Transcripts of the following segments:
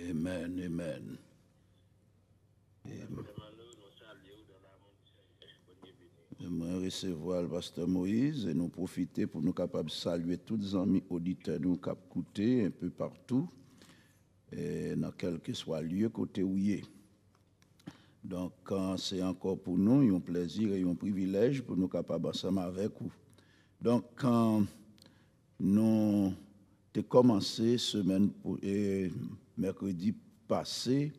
Amen, Amen, amen. J'aimerais recevoir le pasteur Moïse et nous profiter pour nous capables saluer tous les amis auditeurs nous cap un peu partout dans quel que soit lieu côté où il est. Donc, c'est encore pour nous un plaisir et un privilège pour nous capables ensemble avec vous. Donc, quand nous avons commencé semaine et mercredi passé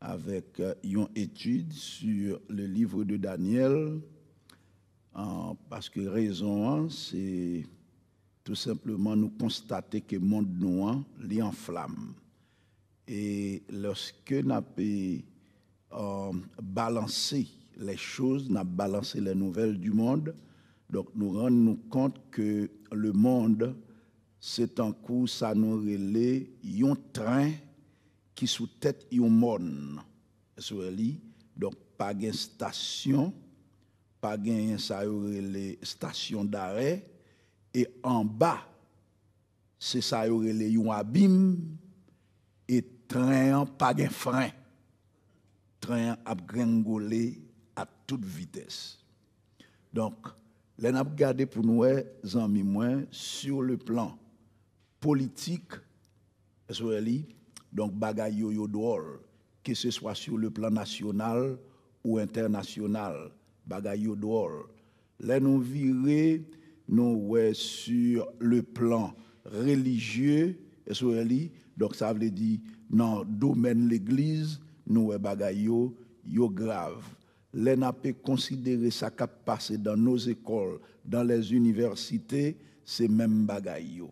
avec euh, une étude sur le livre de Daniel, parce que raison, hein, c'est tout simplement nous constater que le monde noir est en flamme. Et lorsque nous avons euh, balancé les choses, nous avons balancé les nouvelles du monde, donc nous rendons compte que le monde, c'est un cours ça nous relève un train qui sous tête un monde. Donc, pas de station, pas de station d'arrêt, et en bas, c'est ça, il un abîme Trèyan pa gen frè, trèyan ap gen gole a tout vites. Donk, lè nan ap gade pou nouè e, zan mi mwen, sur le plan politik, S.O.L.I., donk bagay yo yo dòl, ki se swa sur le plan nasyonal ou internasyonal, bagay yo dòl, lè nan virè nouè sur le plan religye, S.O.L.I., Donc ça veut dire, dans le domaine de l'Église, nous sommes yo grave. Les peut considérer ça capacité passé dans nos écoles, dans les universités, c'est même bagailles.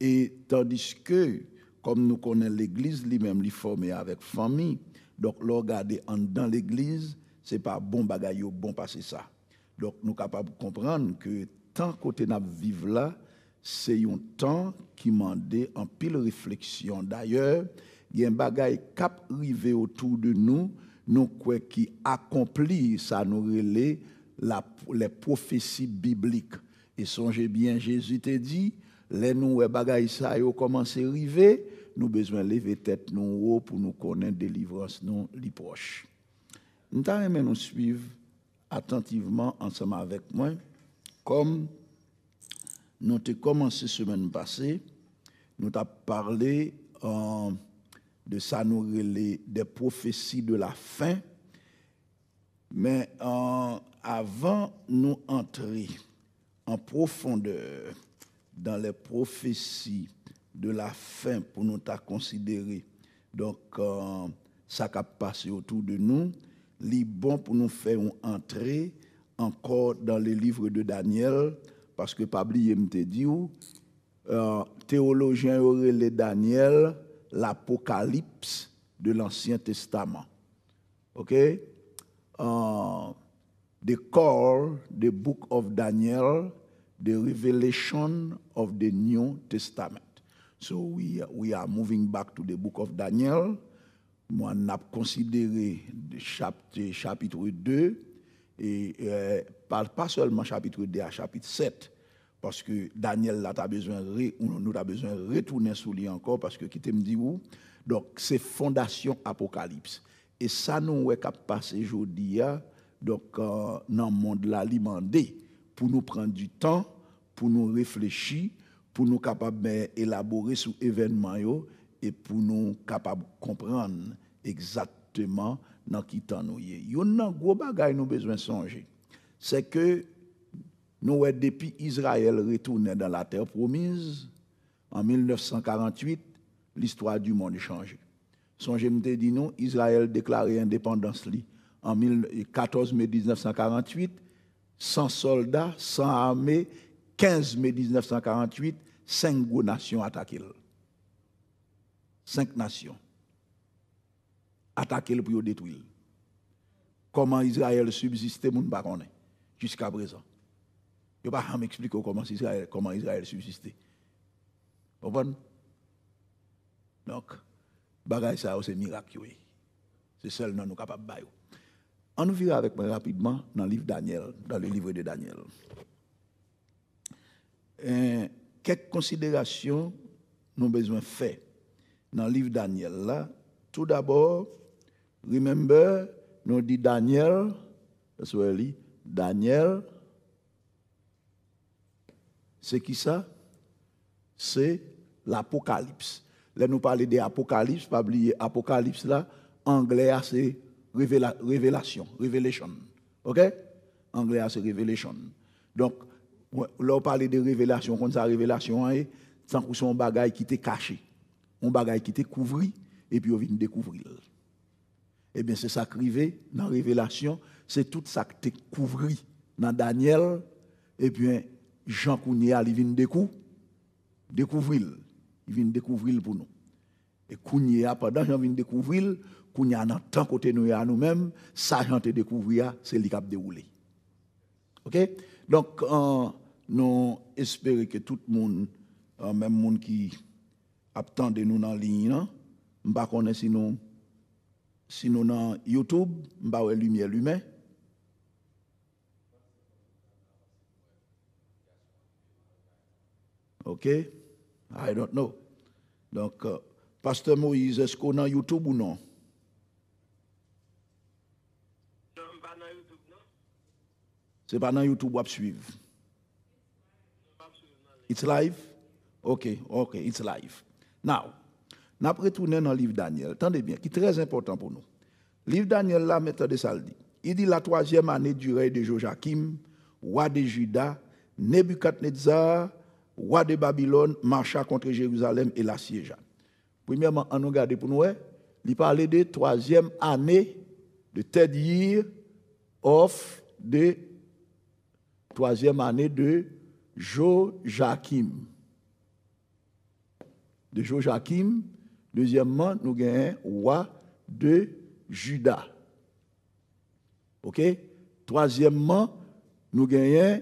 Et tandis que, comme nous connaissons l'Église lui-même, lui formée avec famille, donc regarder dans l'Église, c'est pas bon bagaille, bon passer ça. Donc nous sommes capables de comprendre que tant que nous vivons là, Se yon tan ki mande an pil refleksyon. D'ayor, gen bagay kap rive otou de nou, nou kwe ki akompli sa nou rele le profesi biblike. E sonje bien, Jezu te di, le nou we bagay sa yo komanse rive, nou bezwen leve tet nou ou pou nou konen delivras nou li proche. Ntare men nou suiv, atentiveman ansama vek mwen, kom, nous avons commencé semaine passée, nous avons parlé euh, de ça, nous les, des prophéties de la fin. Mais euh, avant nous entrer en profondeur dans les prophéties de la fin pour nous considérer, donc euh, ça qui a passé autour de nous, il bon pour nous faire entrer encore dans les livres de Daniel parce que Pabli m'a dit, euh, théologien Aurélien Daniel, l'Apocalypse de l'Ancien Testament. OK? Euh, the call, the book of Daniel, the revelation of the New Testament. So we, are moving back to the book of Daniel. Moi, on a considéré chapitre 2 et, euh, pas, pas, seulement chapitre 2 à chapitre 7, parce que Daniel là, besoin, nous a besoin de retourner sur lui encore, parce que qui te me dit où Donc, c'est fondation Apocalypse. Et ça, nous, est capable passer aujourd'hui, hein. donc, euh, dans le monde de pour nous prendre du temps, pour nous réfléchir, pour nous capables ben, élaborer sur événement et pour nous capables comprendre exactement dans y Yon nan gros bagay nous besoin songer. C'est que nous depuis Israël retourné dans la terre promise en 1948, l'histoire du monde a changé. Songez moi dit non. Israël déclaré indépendance en 14 mai 1948, 100 soldats, sans armées, 15 mai 1948, 5 nations attaquées. Cinq nations attaquer le pour détruire. Comment Israël subsistait, mon ne jusqu'à présent. Je ne vais pas m'expliquer comment Israël, comment Israël subsistait. Vous comprenez Donc, bagay ça, c'est miracle. C'est seulement nous capables de faire. On nous avec moi rapidement dans le livre Daniel, dans le livre de Daniel. Quelles euh, quelques considérations nous avons besoin de faire dans le livre Daniel là. Tout d'abord, remember, nous dit Daniel, Daniel, c'est qui ça? C'est l'Apocalypse. Là, nous parlons d'Apocalypse, Apocalypse, pas oublier Apocalypse là, anglais c'est révélation, revelation. OK? Anglais c'est révélation. Donc, là, on parle de révélation, comme ça révélation, c'est hein, sans que un bagage qui était caché, un bagaille qui était couvri, et puis on vient découvrir eh bien c'est ça qui arrivé dans la Révélation, c'est tout ça qui est découvert dans Daniel, eh bien Jean Kounia, il vient découvrir, découvrir, il vient découvrir pour nous. Et Kounia, pendant que Jean vient découvrir, Kounia, dans tant côté nous à nous-mêmes, ça Jean te découvrir, c'est lui qui a déroulé. OK Donc, euh, nous espérons que tout le monde, euh, même le monde qui attend de nous dans la ligne, hein, ne pas Sinon, dans YouTube, je lumière l'humain. OK? I don't know. Donc, euh, Pasteur Moïse, est-ce qu'on a YouTube ou non? C'est pas dans YouTube ou à suivre. It's live? OK, OK, it's live. Now, nous avons retourné dans le livre Daniel, Tendez bien, qui est très important pour nous. Le livre Daniel, là, maître de Saldi, il dit la troisième année du règne de Joachim, roi de Juda, Nebuchadnezzar, roi de Babylone, marcha contre Jérusalem et la siégea. Premièrement, on regarde pour nous, il parlait de troisième année de Ted Year of de troisième année de Joachim. De Joachim, Deuxièmement, nous gagnons roi de Juda. OK Troisièmement, nous gagnons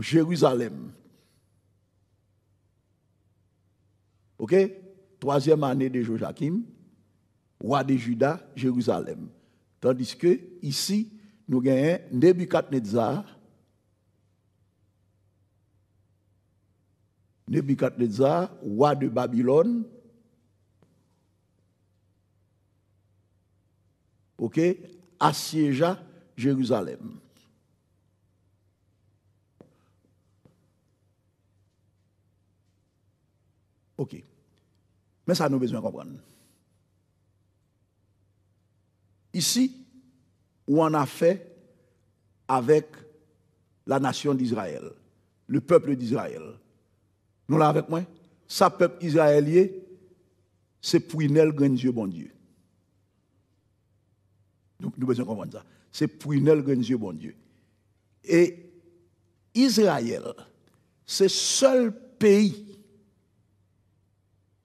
Jérusalem. OK Troisième année de Joachim, roi de Juda, Jérusalem. Tandis que ici, nous gagnons Nebuchadnezzar, Nebuchadnezzar, roi de Babylone, ok, assiégea Jérusalem. Ok. Mais ça, nous besoin de comprendre. Ici, où on a fait avec la nation d'Israël, le peuple d'Israël. Nous là avec moi, ça, peuple israélien, c'est pour grand Dieu, bon Dieu. Donc nous devons comprendre ça. C'est pour une Dieu, bon Dieu. Et Israël, c'est seul pays,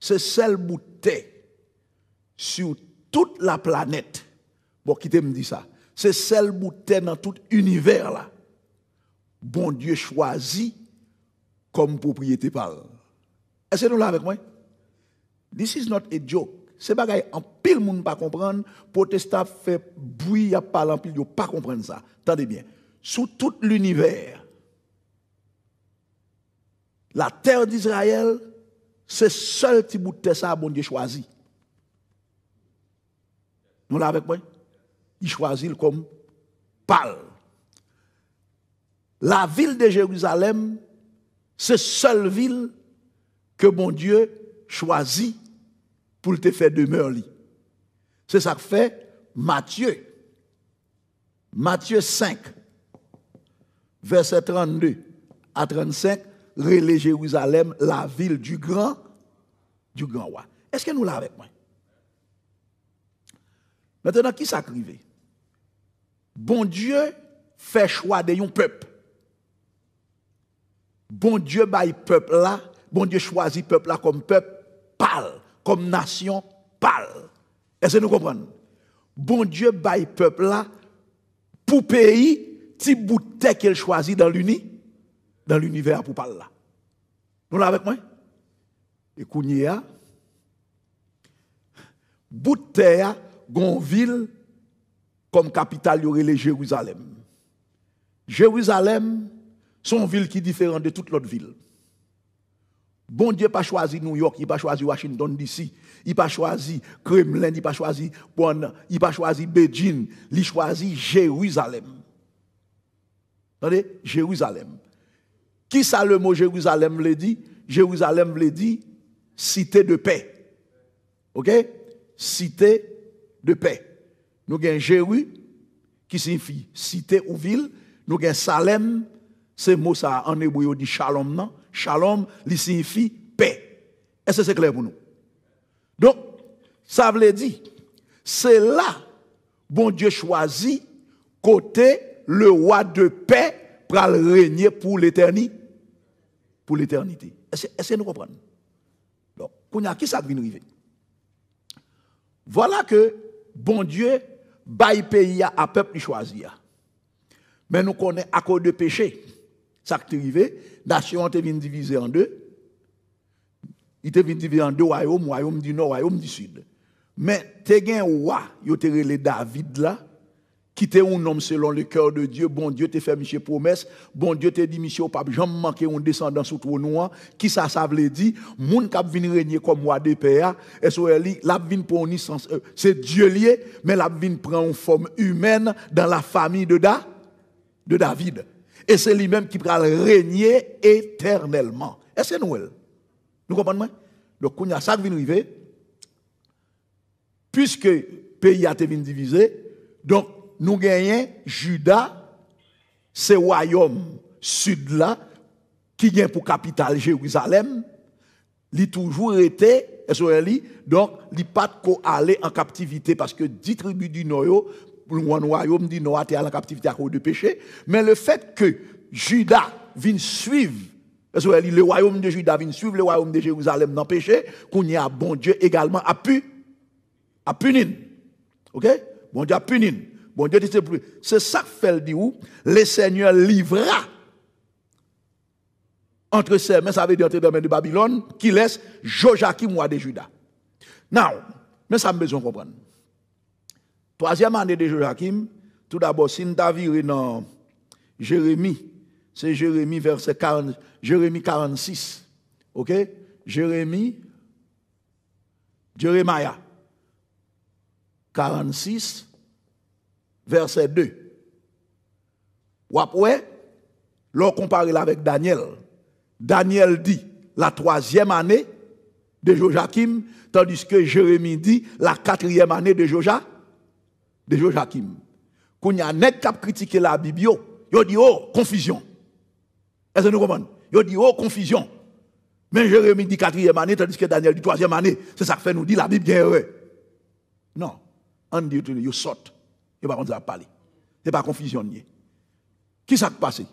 c'est seul bouteille sur toute la planète. Bon, quittez-moi me dit ça? C'est seul bouteille dans tout l'univers là. Bon Dieu choisi comme propriété par. Est-ce que nous là avec moi? This is not a joke c'est bagaille en pile monde pas comprendre, protestant fait bruit, à a pas en pile, pas comprendre ça. Attendez bien. Sous tout l'univers, la terre d'Israël, c'est seul petit bout de terre ça bon Dieu choisi. Nous là avec moi. Il choisit comme pâle. La ville de Jérusalem, c'est seule ville que mon Dieu choisit pour te faire demeurer, C'est ça que fait Matthieu. Matthieu 5, verset 32 à 35, relais Jérusalem, la ville du grand, du grand roi. Est-ce que nous l'avons avec moi? Maintenant, qui s'acrivait? Bon Dieu fait choix de peuple. Bon Dieu bail peuple là, bon Dieu choisit peuple là comme peuple pâle comme nation pâle. Est-ce que nous comprenons Bon Dieu bail peuple là pour pays, type bout qu'elle choisit dans l'uni, dans l'univers pour parler là. Nous là avec moi Et Kounia, ah. bout de ville comme capitale, il y aurait les Jérusalem. Jérusalem, son ville qui est différente de toute l'autre ville. Bon Dieu pas choisi New York, il pas choisi Washington DC, il pas choisi Kremlin, il pas choisi Bonn, il pas choisi Beijing, il choisi Jérusalem. Attendez, Jérusalem. Qui ça le mot Jérusalem le dit Jérusalem le dit cité de paix. OK Cité de paix. Nous avons Jéru qui signifie cité ou ville, nous avons Salem, ces mot ça en hébreu dit Shalom non shalom, signifie paix. Est-ce que c'est clair pour nous? Donc, ça veut dire, c'est là, bon Dieu choisit, côté le roi de paix, pour régner pour l'éternité. Pour l'éternité. Est-ce que nous comprenons? Donc, a qui ça vient arriver? Voilà que, bon Dieu, bail pays à peuple choisi. Mais nous connaissons à cause de péché. Ça qui est nation était divisée en deux. Il était divisé en deux royaumes, royaume du nord, royaume du sud. Mais as un roi, il était le David là, qui était un homme selon le cœur de Dieu. Bon Dieu t'a fait une promesse, bon Dieu t'a dit monsieur pape, j'en manque un descendant sous ton noir. Qui ça ça veut dire Moun qui vient régner comme roi de PA, ah. SOLI, l'a vient pour une euh, c'est Dieu lié, mais l'a vient prendre une forme humaine dans la famille de, de David et c'est lui-même qui va régner éternellement. Est-ce que nous Nous comprenons Donc, hein? y a ça qui vient arriver. Puisque le pays a été divisé, donc nous gagnons Judas, ce royaume sud là, qui vient pour capitale Jérusalem. Il a toujours été donc, il n'y pas aller en captivité parce que 10 tribus du Noyo loin royaume, dit Noah à la captivité à cause de péché. Mais le fait que Judas vienne suivre, le royaume de Judas vienne suivre le royaume de Jérusalem dans le péché, qu'on y a bon Dieu également à, pu, punir. OK? Bon Dieu à punir. Bon Dieu dit c'est plus. C'est ça que fait le dit où? Le Seigneur livra entre ses mains, ça veut dire entre les mains de Babylone, qui laisse Joachim, roi de Judas. Now, mais ça me besoin comprendre. Troisième année de Joachim, tout d'abord, si nous viré dans Jérémie, c'est Jérémie verset 40, Jérémie 46. OK Jérémie, Jérémia 46, verset 2. Ou après, l'on compare avec Daniel. Daniel dit la troisième année de Joachim, tandis que Jérémie dit la quatrième année de Joja de Joachim. Quand il y a nec qui critiqué la Bible, yo dit oh confusion. Est-ce que nous comprenons Yo dit oh confusion. Mais Jérémie dit quatrième année, tandis que Daniel dit troisième année. C'est ça qui fait nous dire la Bible est heureuse. Non. On dit, ils sort. Et pas on parler. C'est pas confusion. Qui s'est passé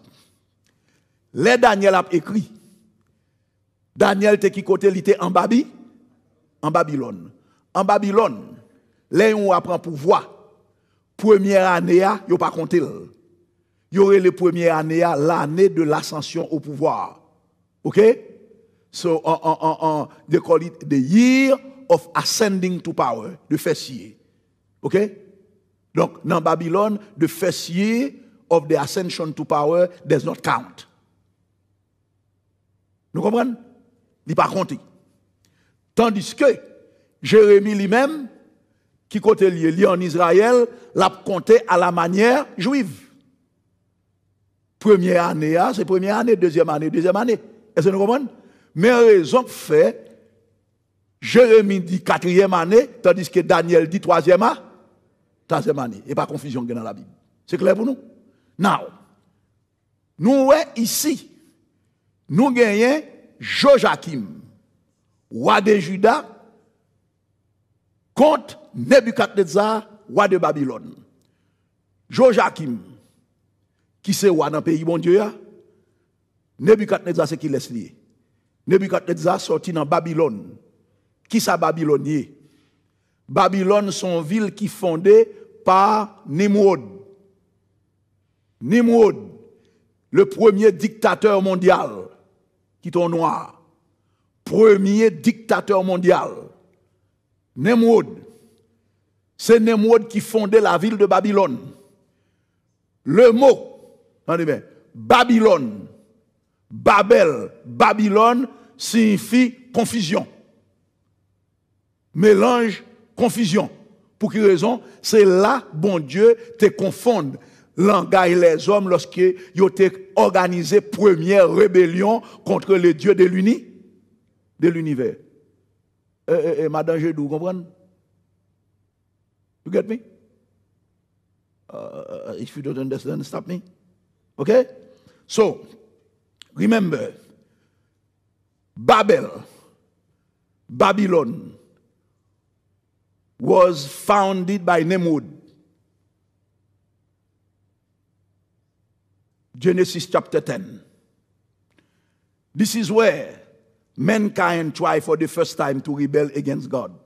Les Daniel a écrit. Daniel était qui côté, il en Babylone. En Babylone. les Babylone, a pris pouvoir première année, il n'y a pas compté. Il y aurait la première année, l'année de l'ascension au pouvoir. OK? So, on, on, on, they call it the year of ascending to power, de fessier. OK? Donc, dans Babylone, the fessier of the ascension to power does not count. Vous comprenons? Il a pas compté. Tandis que Jérémie lui-même, qui côté lié, lié en Israël, l'a compté à la manière juive. Première année, c'est première année, deuxième année, deuxième année. Est-ce que nous comprenons Mais en raison fait, Jérémie dit quatrième année, tandis que Daniel dit troisième année. Troisième année. a pas confusion dans la Bible. C'est clair pour nous Now, nous ouais, ici, nous gagnons Joachim, roi de judas, contre Nebuchadnezzar, roi de Babylone. Joachim, qui c'est roi dans le pays, bon Dieu, Nebuchadnezzar, c'est qui laisse lié? Nebuchadnezzar sorti dans Babylone. Qui ça Babylone Babylone, son ville qui fondée par Nimrod. Nimrod, le premier dictateur mondial, qui est noir. Premier dictateur mondial. Nemrod. C'est Nemrod qui fondait la ville de Babylone. Le mot, attendez Babylone, Babel, Babylone signifie confusion. Mélange, confusion. Pour quelle raison C'est là, bon Dieu, te confonde et les hommes lorsqu'ils ont organisé première rébellion contre les dieux de l'univers. Eh, eh, eh, Madame Gedou, comprendre? You get me? Uh, uh, uh, if you don't understand, stop me. Okay? So, remember, Babel, Babylon, was founded by Nimrod. Genesis chapter 10. This is where mankind tried for the first time to rebel against God.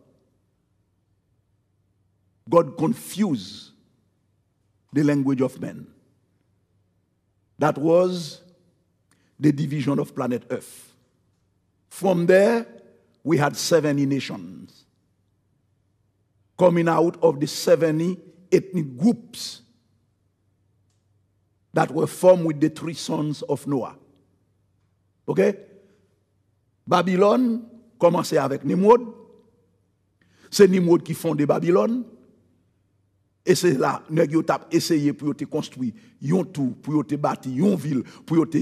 God confused the language of men. That was the division of planet Earth. From there, we had 70 nations coming out of the 70 ethnic groups that were formed with the three sons of Noah. Okay? Babylone commençait avec Nimrod. C'est Nimrod qui fonde Babylone. Et c'est là, que yo tap essayé pour construire un tout, pour te bâtir yon ville, pour te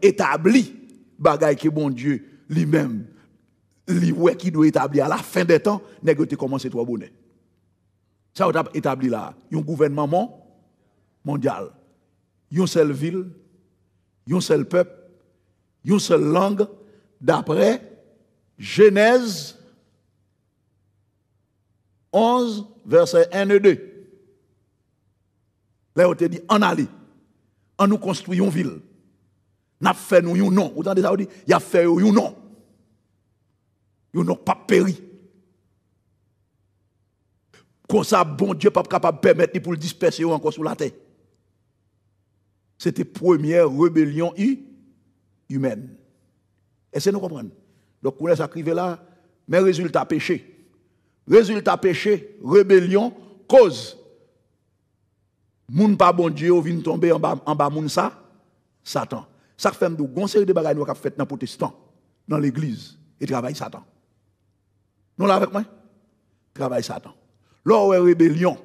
établi bagay bon Dieu lui-même lui qui doit établir à la fin des temps, nous yo commencé trois bonnets. Ça on a établi là, yon gouvernement mondial. une seule ville, un seul peuple, une seule langue, d'après Genèse 11, verset 1 et 2. Là, on te dit, en aller, en nous construisons une ville. N'a fait nous, non. Autant de ça, on dit, il a fait nous, non. Nous n'avons pas péri. Comme ça, bon Dieu, pas capable de permettre pour le disperser encore sur la terre. C'était première rébellion humaine. Et c'est nous comprendre. Donc, vous laissez arriver là, mais résultat péché. Résultat péché, rébellion, cause. Moun pas bon Dieu, vient tomber en bas, en bas moun ça, Satan. Ça fait un série de bagages qu'on fait dans les protestants, dans l'église, et travail Satan. Nous là avec moi? travaille Satan. Là où est rébellion,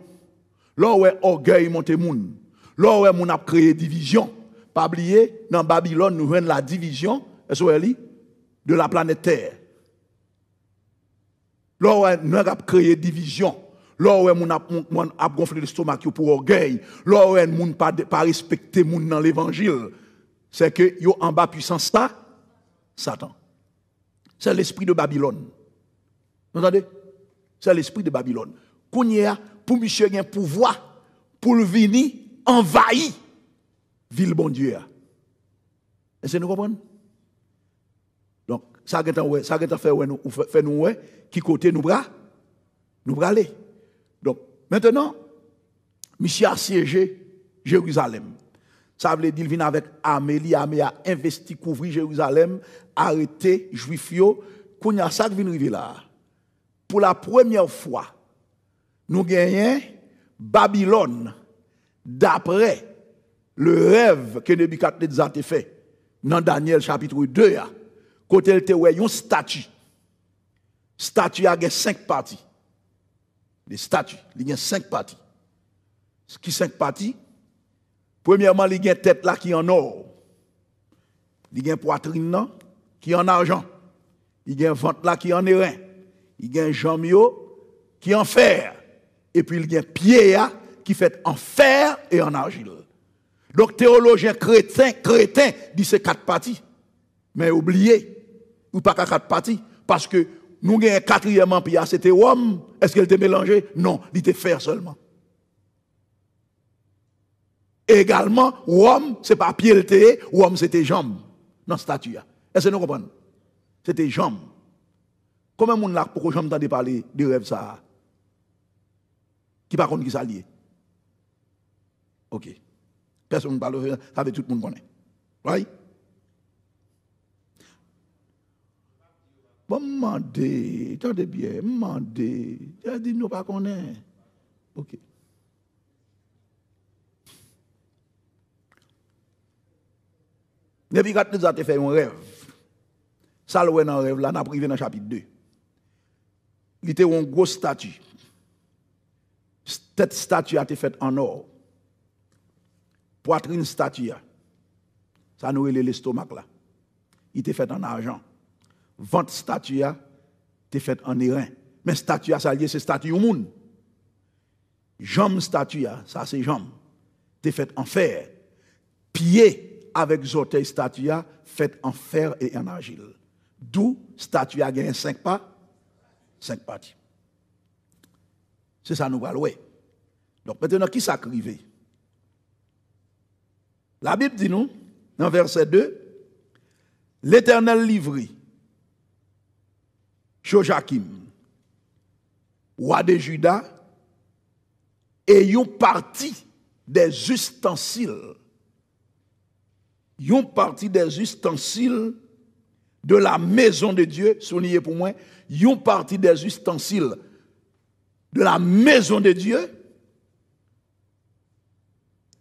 là où est orgueil monte moun, là où est a créé division. Pas oublier, dans Babylone, nous venons la division, est-ce que de la planète Terre. Là, nous avons créé division. Là, on a gonflé l'estomac pour orgueil. Là, ne n'a pas, respecté dans l'évangile. C'est que a en bas puissance ça, Satan. C'est l'esprit de Babylone. Vous entendez? C'est l'esprit de Babylone. Kounia, pour monsieur un pouvoir, pour venir envahir ville bon Dieu. Est-ce que nous comprenons? ça ouais, fait nous fait nous qui côté nous bras nous bras Donc maintenant Michel a siégé Jérusalem. Ça veut dire qu'il vient avec Amélie, Amélie a investi, couvrir Jérusalem, arrêter juifio Qu'on a ça qui vient là. Pour la première fois, nous gagnons Babylone d'après le rêve que Nebuchadnezzar a fait dans Daniel chapitre 2. Côté le a yon statue. Statue a cinq parties. Les statues, il y a cinq parties. Ce qui cinq parties? Premièrement, il y a tête là qui en or. Il y a poitrine là qui en argent. Il y a ventre là qui en airain. Il y a jambio qui en fer. Et puis il y a pied là qui fait en fer et en argile. Donc théologien chrétien, chrétien dit ces quatre parties. Mais oubliez, ou pas qu'à quatre parties. Parce que nous avons quatrième empire, c'était l'homme. Est-ce qu'elle était mélangée Non, il était fer seulement. Également, également, homme c'est pas pied le thé, homme c'était jambe dans la statue. Hein. Est-ce que nous comprenons C'était jambe. Comment on l'a pour jambe de parler de rêve ça Qui par contre qui s'allie OK. Personne ne parle, ça veut tout le monde connaît. Oui Bon, t'en attendez bien, demandez. Je dit, nous pas qu'on est... OK. Depuis quand nous avons fait un rêve, ça le dans rêve là, n'a privé dans le chapitre 2. Il était une grosse statue. Cette statue a été faite en or. Poitrine statue. Ça nous est l'estomac là. Il était fait en argent vente statue t'es faite en Iran. Mais statue ça lié c'est statue au monde. statue ça c'est jambe. T'es faite en fer. Pied avec orteils statue faite en fer et en argile. D'où statue a gagné cinq pas, cinq parties. C'est ça nous allons Donc maintenant qui arrivé? La Bible dit nous dans verset 2 L'Éternel livrit Joachim, roi de Juda, et ont parti des ustensiles. ont parti des ustensiles de la maison de Dieu, soulignez pour moi, ont parti des ustensiles de la maison de Dieu.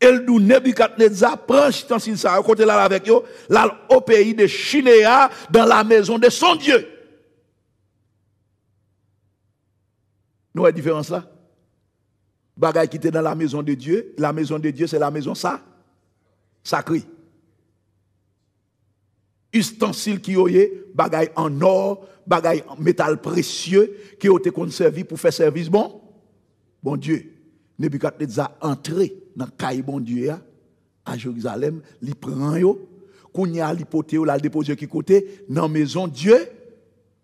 Eldou Nebuchadnezzar prend ustensiles, ça, côté là avec eux, là au pays de Chinéa, dans la maison de son Dieu. Nous voyons la différence là Bagaille qui était dans la maison de Dieu, la maison de Dieu, c'est la maison ça, sacré ustensiles qui étaient, bagaille en or, bagaille en métal précieux, qui ont été conservés pour faire service bon. Bon Dieu. Nebuchadnezzar entré dans le bon Dieu à Jérusalem, il prend yo, a li il la déposer qui côté, dans maison Dieu,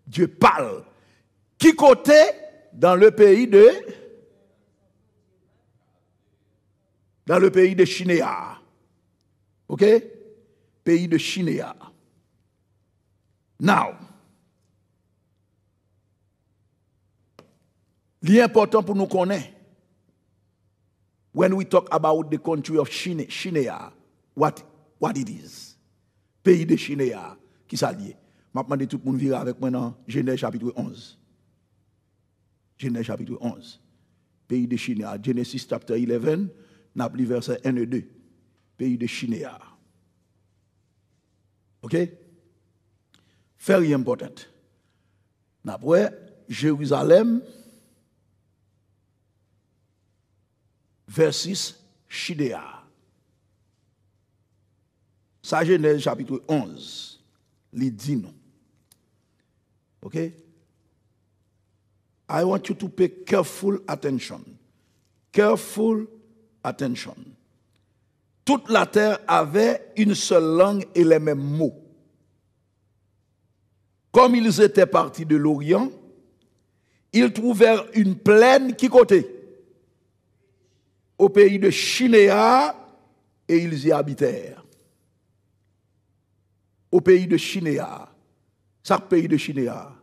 Dieu parle. Qui côté dans le pays de dans le pays de Chinéa. OK Pays de Chinéa. Now. L'important pour nous connaître when we talk about the country of Chinea Chinéa, what what it is. Pays de Chinéa qui s'allie. M'a demandé tout le monde vivre avec moi dans Genèse chapitre 11. Genèse chapitre 11. Pays de Chinéa. Genesis chapter 11, n'a verset 1 et 2. Pays de Chinéa. OK? Very important. Après, Jérusalem verset Chinéa. Ça, Genèse chapitre 11, les dit OK? I want you to pay careful attention. Careful attention. Toute la terre avait une seule langue et les mêmes mots. Comme ils étaient partis de l'Orient, ils trouvèrent une plaine qui côté au pays de Chinéa et ils y habitèrent. Au pays de Chinéa. Ça, pays de Chinéa.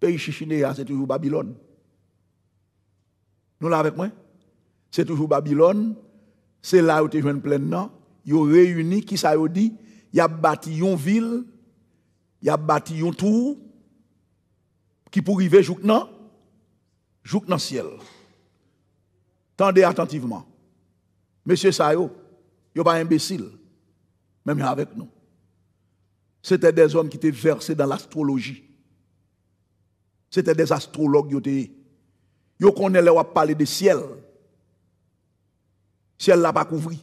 Pays Chichinéa, hein, c'est toujours Babylone. Nous là avec moi C'est toujours Babylone. C'est là où tu es plein nom. Ils ont réuni, qui ça a dit Ils ont bâti une ville, ils ont bâti une tour qui pour arriver jouk nan, jouk ciel. Tendez attentivement. Monsieur Sayo, yo pas imbécile, même avec nous. C'était des hommes qui étaient versés dans l'astrologie. C'était des astrologues. Ils connaissent les parler de ciel. Ciel n'a pas couvert.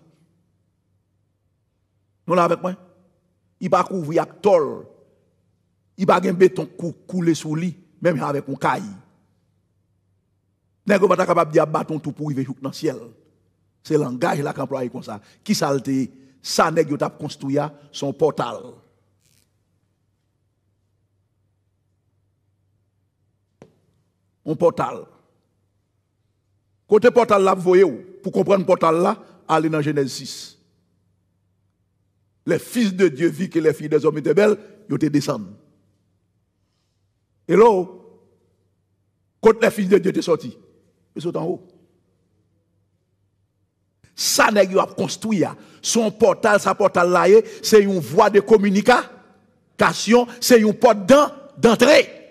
Nous là avec moi. Il pas couvert avec tol. Il pas un béton cou, coulé sous lui, même avec un caille. Il n'a pas capable de dire tout pour arriver dans le ciel. C'est le langage là qu'employé comme ça. Qui ça Ça yo pas construit hein? son portal. un portal. Côté portal là, vous voyez, pour comprendre portal là, allez dans Genèse 6. Les fils de Dieu vit que les filles des hommes étaient belles, ils étaient descendus. Et là, quand les fils de Dieu étaient sortis, ils sont en haut. Ça n'est pas construit. Hein. Son portal, sa portal là, c'est une voie de communication, c'est une porte d'entrée.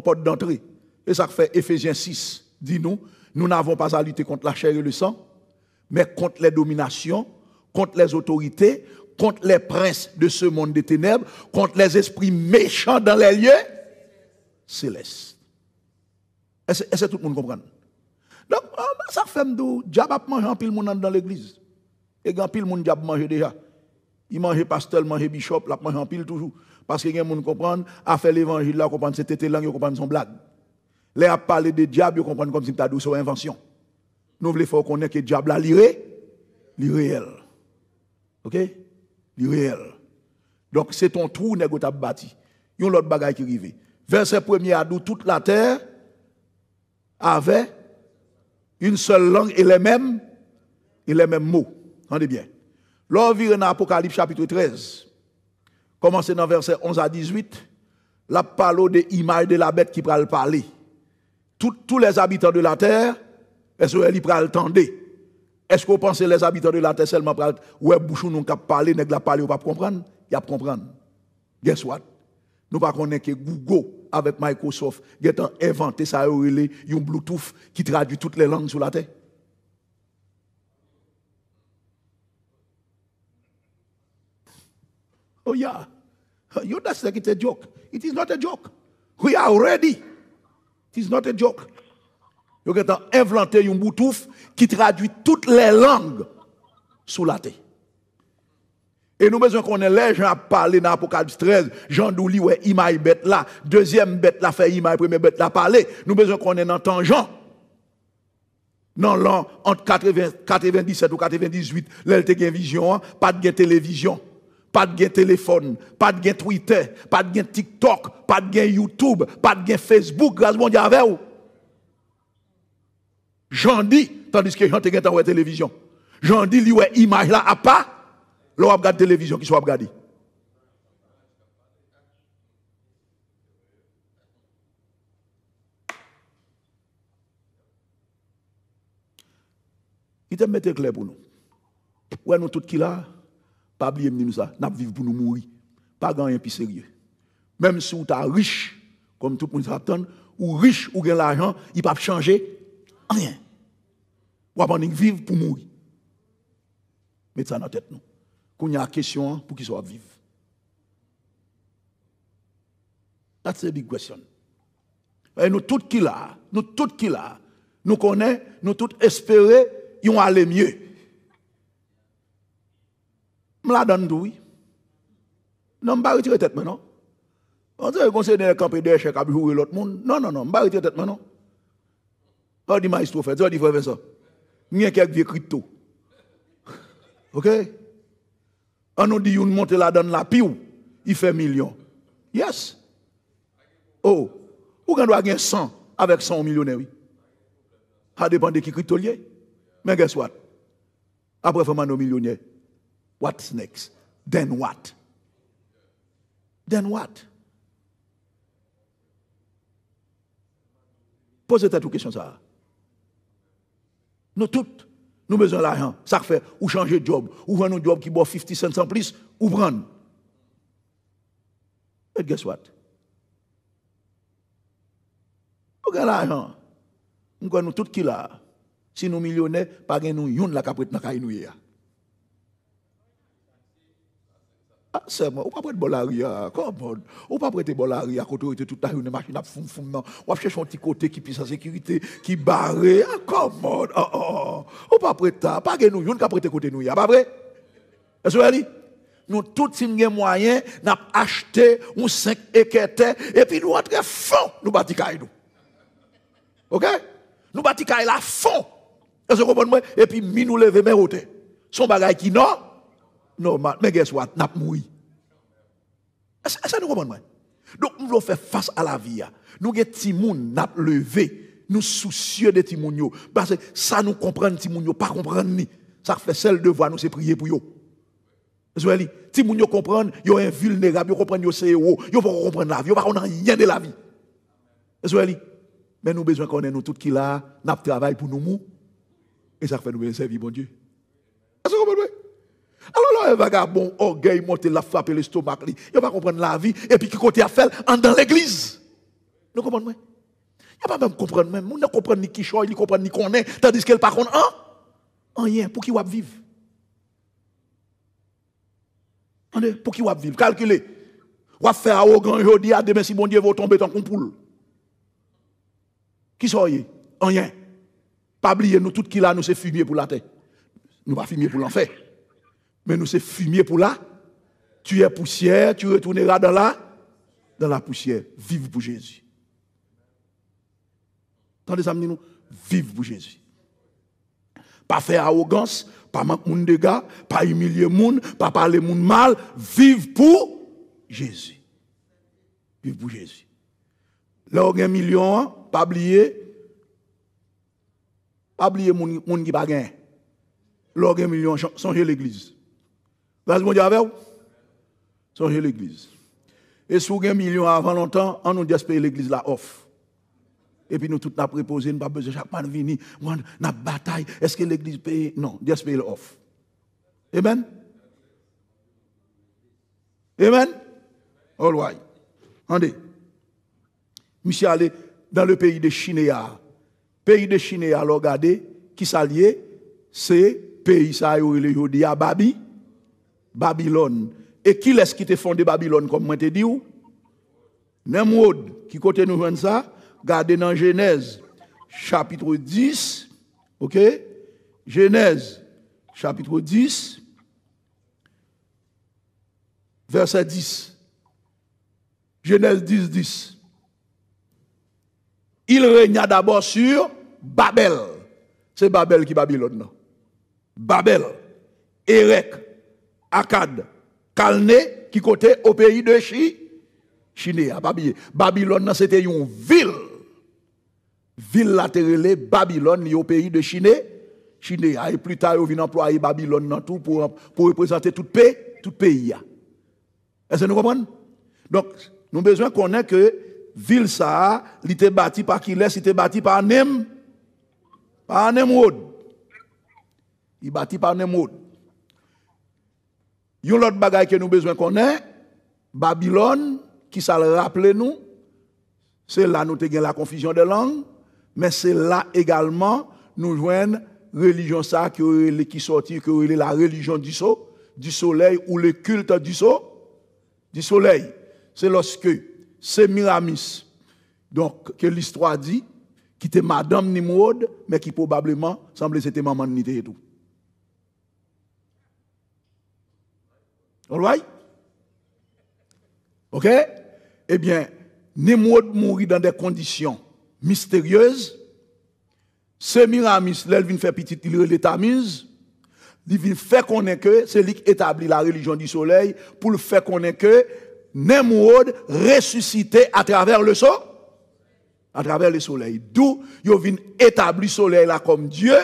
porte d'entrée. Et ça fait Ephésiens 6, dit nous, nous n'avons pas à lutter contre la chair et le sang, mais contre les dominations, contre les autorités, contre les princes de ce monde des ténèbres, contre les esprits méchants dans les lieux célestes. Est-ce que tout le monde comprend Donc, ah, bah, ça fait nous diable a mangé en pile monde dans l'église. Et grand pile mon diable mange déjà. Il mange pasteur, il mange bishop, il mange en pile toujours. Parce que les gens comprennent, à faire l'évangile, Ils comprennent cette langue, ils comprennent son blague. Les a parlé de diable, ils comprennent comme si c'était une invention. Nous voulons faire connaître que le diable a l'iré, réel. OK réel. Donc c'est ton trou que tu as bâti. Il y a autre bagaille qui arrive. Verset 1er à toute la terre avait une seule langue et les mêmes, et les mêmes mots. Rendez bien. vire dans Apocalypse chapitre 13. Commencez dans verset 11 à 18, la parole de l'image de la bête qui le parler. Tous les habitants de la terre, est-ce qu'ils pral tendre? Est-ce que vous pensez les habitants de la terre seulement pral ouais bouchou nous cap parler, nèg la parler ou pas comprendre? Y a comprendre. Guess what? Nous pas connaître que Google avec Microsoft qui a inventé ça a un Bluetooth qui traduit toutes les langues sur la terre. Oh yeah. You just like it's a joke. It is not a joke. We are ready. It is not a joke. You got inventé inventé un boutouf qui traduit toutes les langues sous la terre. Et nous besoin qu'on ait les gens à parler dans Apocalypse 13. Jean Douli, ouais, Imaï bête là. Deuxième bête là, fait Imaï, première bête là, parler. Nous besoin qu'on ait dans Jean. Dans l'an entre 97 ou 98, l'elle te vision, hein. pas de télévision pas de téléphone, pas de Twitter, pas de TikTok, pas de YouTube, pas de Facebook, grâce à vous. J'en dis, tandis que j'en ai la télévision. J'en dis, lui, image là, à pas, l'on regarde la télévision qui soit regardée. Il te mettre clair pour nous. Ouais, nous tout qui là. Pas oublier nous ça, n'a vivons pour nous mourir. Pas grand-chose plus sérieux. Même si vous êtes riche, comme tout le monde s'attend, ou riche ou de l'argent, il ne peut changer rien. besoin pas vivre pour mourir. Mettez ça dans la tête nous. il y a question hein, pour qu'ils soient vivre. C'est a big question. Et eh, nous tous qui là, nous tous qui là, nous connaissons, nous tous espérons, ils vont aller mieux. Je la donne tout, oui. Non, je ne vais pas retirer tête maintenant. On dirait qu'on s'est campé de a a jouer l'autre monde. Non, non, non, je ne pas retirer tête maintenant. On dit maestro, fait, on dit frère Vincent. Il y a quelques vieux crypto. OK? On nous dit, une monte la donne la pire. il fait million. Yes. Oh, ou quand doit gagner 100 avec 100 millionnaires, oui. Ça dépend de qui crypto Mais guess what? Après, il faut un millionnaire. What's next? Then what? Then what? Posez vous toute question ça. Nous tous, nous besoin l'argent. Ça fait ou changer de job, ou vendre un job qui boit 50 cents en plus, ou prendre. Et guess what? Ou l'argent. Nous nous tous qui là. Si nous millionnaires, pas nous yon la dans la ah on moi peut pas prendre bolaria, comment On ne peut pas prendre bolaria, quand on était tout à l'heure, une machine à foum foum, non. On chercher un petit côté qui puisse en sécurité, qui barrer ah, comment oh, oh. On oh. pas prêter, pas que nous, on ne peut pas côté nous, pas vrai Est-ce que vous nous, tous, si nous avons moyen, nous avons acheté un 5 équerres, et puis nous entrons fond, nous bâtissons nous. OK Nous bâtissons la fond. Est-ce que vous comprenez Et puis, nous lever, mais ôter. Son bagage qui non normal. Mais guess what? N'a pas mouri. Est-ce que nous comprenons? Donc, nous devons faire face à la vie. Nous avons Timoun, nous avons levé. Nous soucieux de Timounio Parce que ça nous comprend Timounio pas comprendre ni. Ça fait seul devoir, nous c'est prier pour eux. Vous voyez? Timoun, yo comprennent, ils sont invulnérables, ils comprennent, ils sont héros, ils ne comprennent la vie, ils ne comprennent rien de la vie. Vous voyez? Mais nous avons besoin qu'on ait nous tous qui là, nous travaillons pour nous. Et ça fait nous servir, bon Dieu. Est-ce que vous comprenez? Alors là, un vagabond, orgueil, monter la frappe l'estomac, il ne va pas comprendre la vie. Et puis, qui côté à faire dans l'église. Vous comprenez Il ne va pas même comprendre. Même. Nous ne comprenons ni qui choisit, il ne comprend ni qu'on est. Tandis qu'elle, par contre, hein? rien, pour qui va vivre Pour qui va vivre Calculer. On va faire arrogant aujourd'hui, à demain, si mon Dieu va tomber dans qu'on poule. Qui soyez En rien. Pas oublier, nous, tout qui là, nous, sommes fumiers pour la terre. Nous, pas fumier pour l'enfer. Mais nous sommes fumier pour là. Tu es poussière, tu retourneras dans là dans la poussière. Vive pour Jésus. les amis nous, vive pour Jésus. Pas faire arrogance, pas mank pas pas pas monde, pas Pas parler monde mal, vive pour Jésus. Vive pour Jésus. a un un pas pas pas oublier les gens qui pas ki Là, on a un million, songez l'église. Vas-y, mon Dieu avec vous. Songez l'église. Et si vous avez un million avant longtemps, on nous payé l'église la offre. Et puis nous tous nous préposé, nous pas besoin de chaque de venir, nous la bataille. Est-ce que l'église paye Non, Dieu paye l'offre. Amen. Amen. All right. Je Monsieur allé dans le pays de Le Pays de Chinéa, regardez, qui s'allie, c'est pays ça, il est Babi. Babylone. Et qui laisse qui te fondé Babylone, comme moi te dit Nemrod, qui côté nous vend ça, gardez dans Genèse, chapitre 10, ok Genèse, chapitre 10, verset 10. Genèse 10, 10. Il régna d'abord sur Babel. C'est Babel qui Babylone. Babel, Érec, Akkad, Kalné, qui côté au pays de Chine. à Babylone. Babylone, c'était une ville. Ville latérale, Babylone, au pays de Chine. Chine. Ah, et plus tard, ils viennent employer Babylone dans tout pour, pour représenter toute paix, Tout pays. Ah. Est-ce que nous comprenons? Donc, nous avons besoin qu'on ait que ville ça, il était bâti par qui laisse, il était bâti par Ném, Par Nemrod. Il bâti par Nemrod. Il y a nous nou bezwen que nous qui ça le qui s'est c'est nous. C'est là que la avons de langues, mais c'est la également nous également religion ça qui également que que avons la religion du, du soleil ou le culte du, du soleil. C'est lorsque Semiramis, Miramis, que l'histoire dit, qui était madame Nimrod, mais qui probablement semblait être Maman maman et tout, All right? OK Eh bien, Nemrod mourit dans des conditions mystérieuses. Semiramis, là, il vient faire petite, il Il vient faire connaître que c'est lui qui établit la religion du soleil pour le faire connaître que Nemrod ressuscité à travers le sol, à travers le soleil. D'où il vient établir le soleil là comme Dieu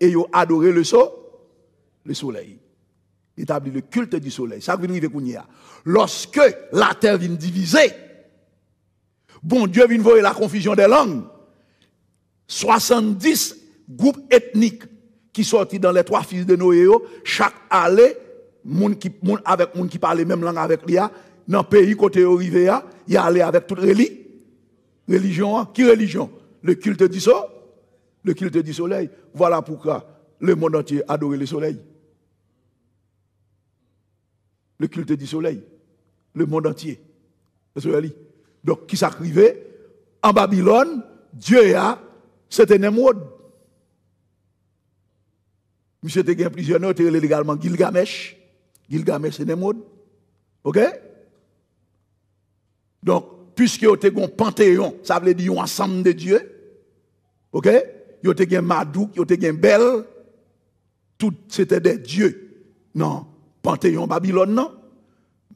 et il adoré le saut. le soleil établi le culte du soleil. Ça dire Lorsque la terre vient diviser, bon Dieu vient voir la confusion des langues. 70 groupes ethniques qui sortis dans les trois fils de Noéo, chaque allée, monde qui, monde avec monde qui même langue avec l'IA, dans le pays côté arrivé, il y allait avec toute religion. Religion, qui religion Le culte du soleil. Le culte du soleil. Voilà pourquoi le monde entier adorait le soleil le culte du soleil, le monde entier. Donc, qui s'arrivait En Babylone, Dieu a, c'était Nemrod. Monsieur était prisonnier, prisonnier. il légalement Gilgamesh. Gilgamesh, c'est Nemrod. OK Donc, puisque vous avez un panthéon, ça veut dire un ensemble de dieux. OK y a un Madouk, vous avez un Bel. Tout, c'était des dieux. Non, Panthéon Babylone, non?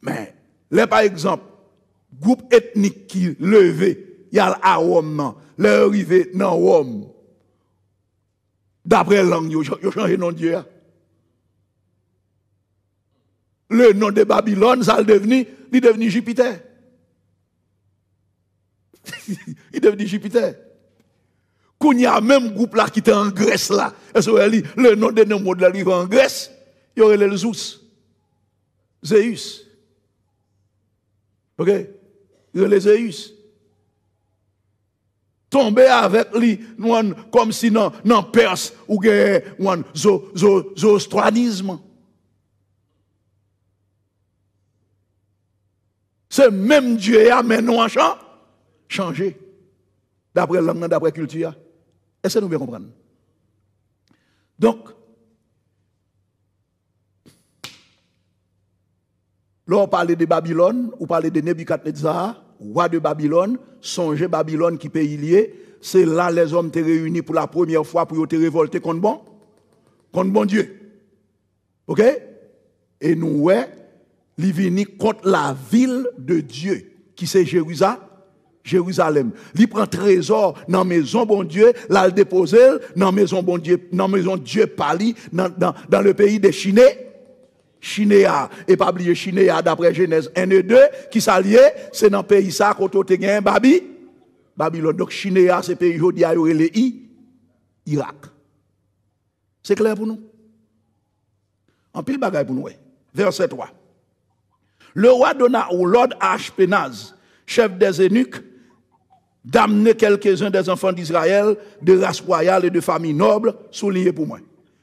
Mais, par exemple, groupe ethnique qui levé, il y a à Rome, non? Là, arrivé dans Rome. D'après langue, ils a changé nom de Dieu. Hein? Le nom de Babylone, ça le devenu, il devenu Jupiter. il devenu Jupiter. Quand il y a même groupe là qui était en Grèce là. le nom de noms de la en Grèce, il y aurait les Zeus. Zeus. Ok? Les Zeus. Tomber avec lui, comme si dans non Perse, ou un zostranisme. C'est même Dieu a mais nous en changé. D'après langue, d'après la culture. Est-ce que nous bien comprendre? Donc, Là, on de Babylone, on parle de Nebuchadnezzar, roi de Babylone, songez Babylone qui pays lié. C'est là les hommes étaient réunis pour la première fois pour te révolter contre bon, contre bon Dieu. OK Et nous, ouais, venus contre la ville de Dieu, qui c'est Jérusalem. Jérusalem. Il prend trésor dans la maison bon Dieu, l'a déposé dans la maison bon Dieu, dans maison Dieu dans, le pays des Chinés. Chinea Et pas oublier Chinéa d'après Genèse 1 et 2, qui s'allie, c'est dans le pays ça, quand Babi Babi, Babylone. Donc Chinea c'est pays où il y a I, Irak. C'est clair pour nous? En pile bagaille pour nous. Verset 3. Le roi donna au Lord Ashpenaz, chef des eunuques, d'amener quelques-uns des enfants d'Israël de race royale et de famille noble, souligné pour moi.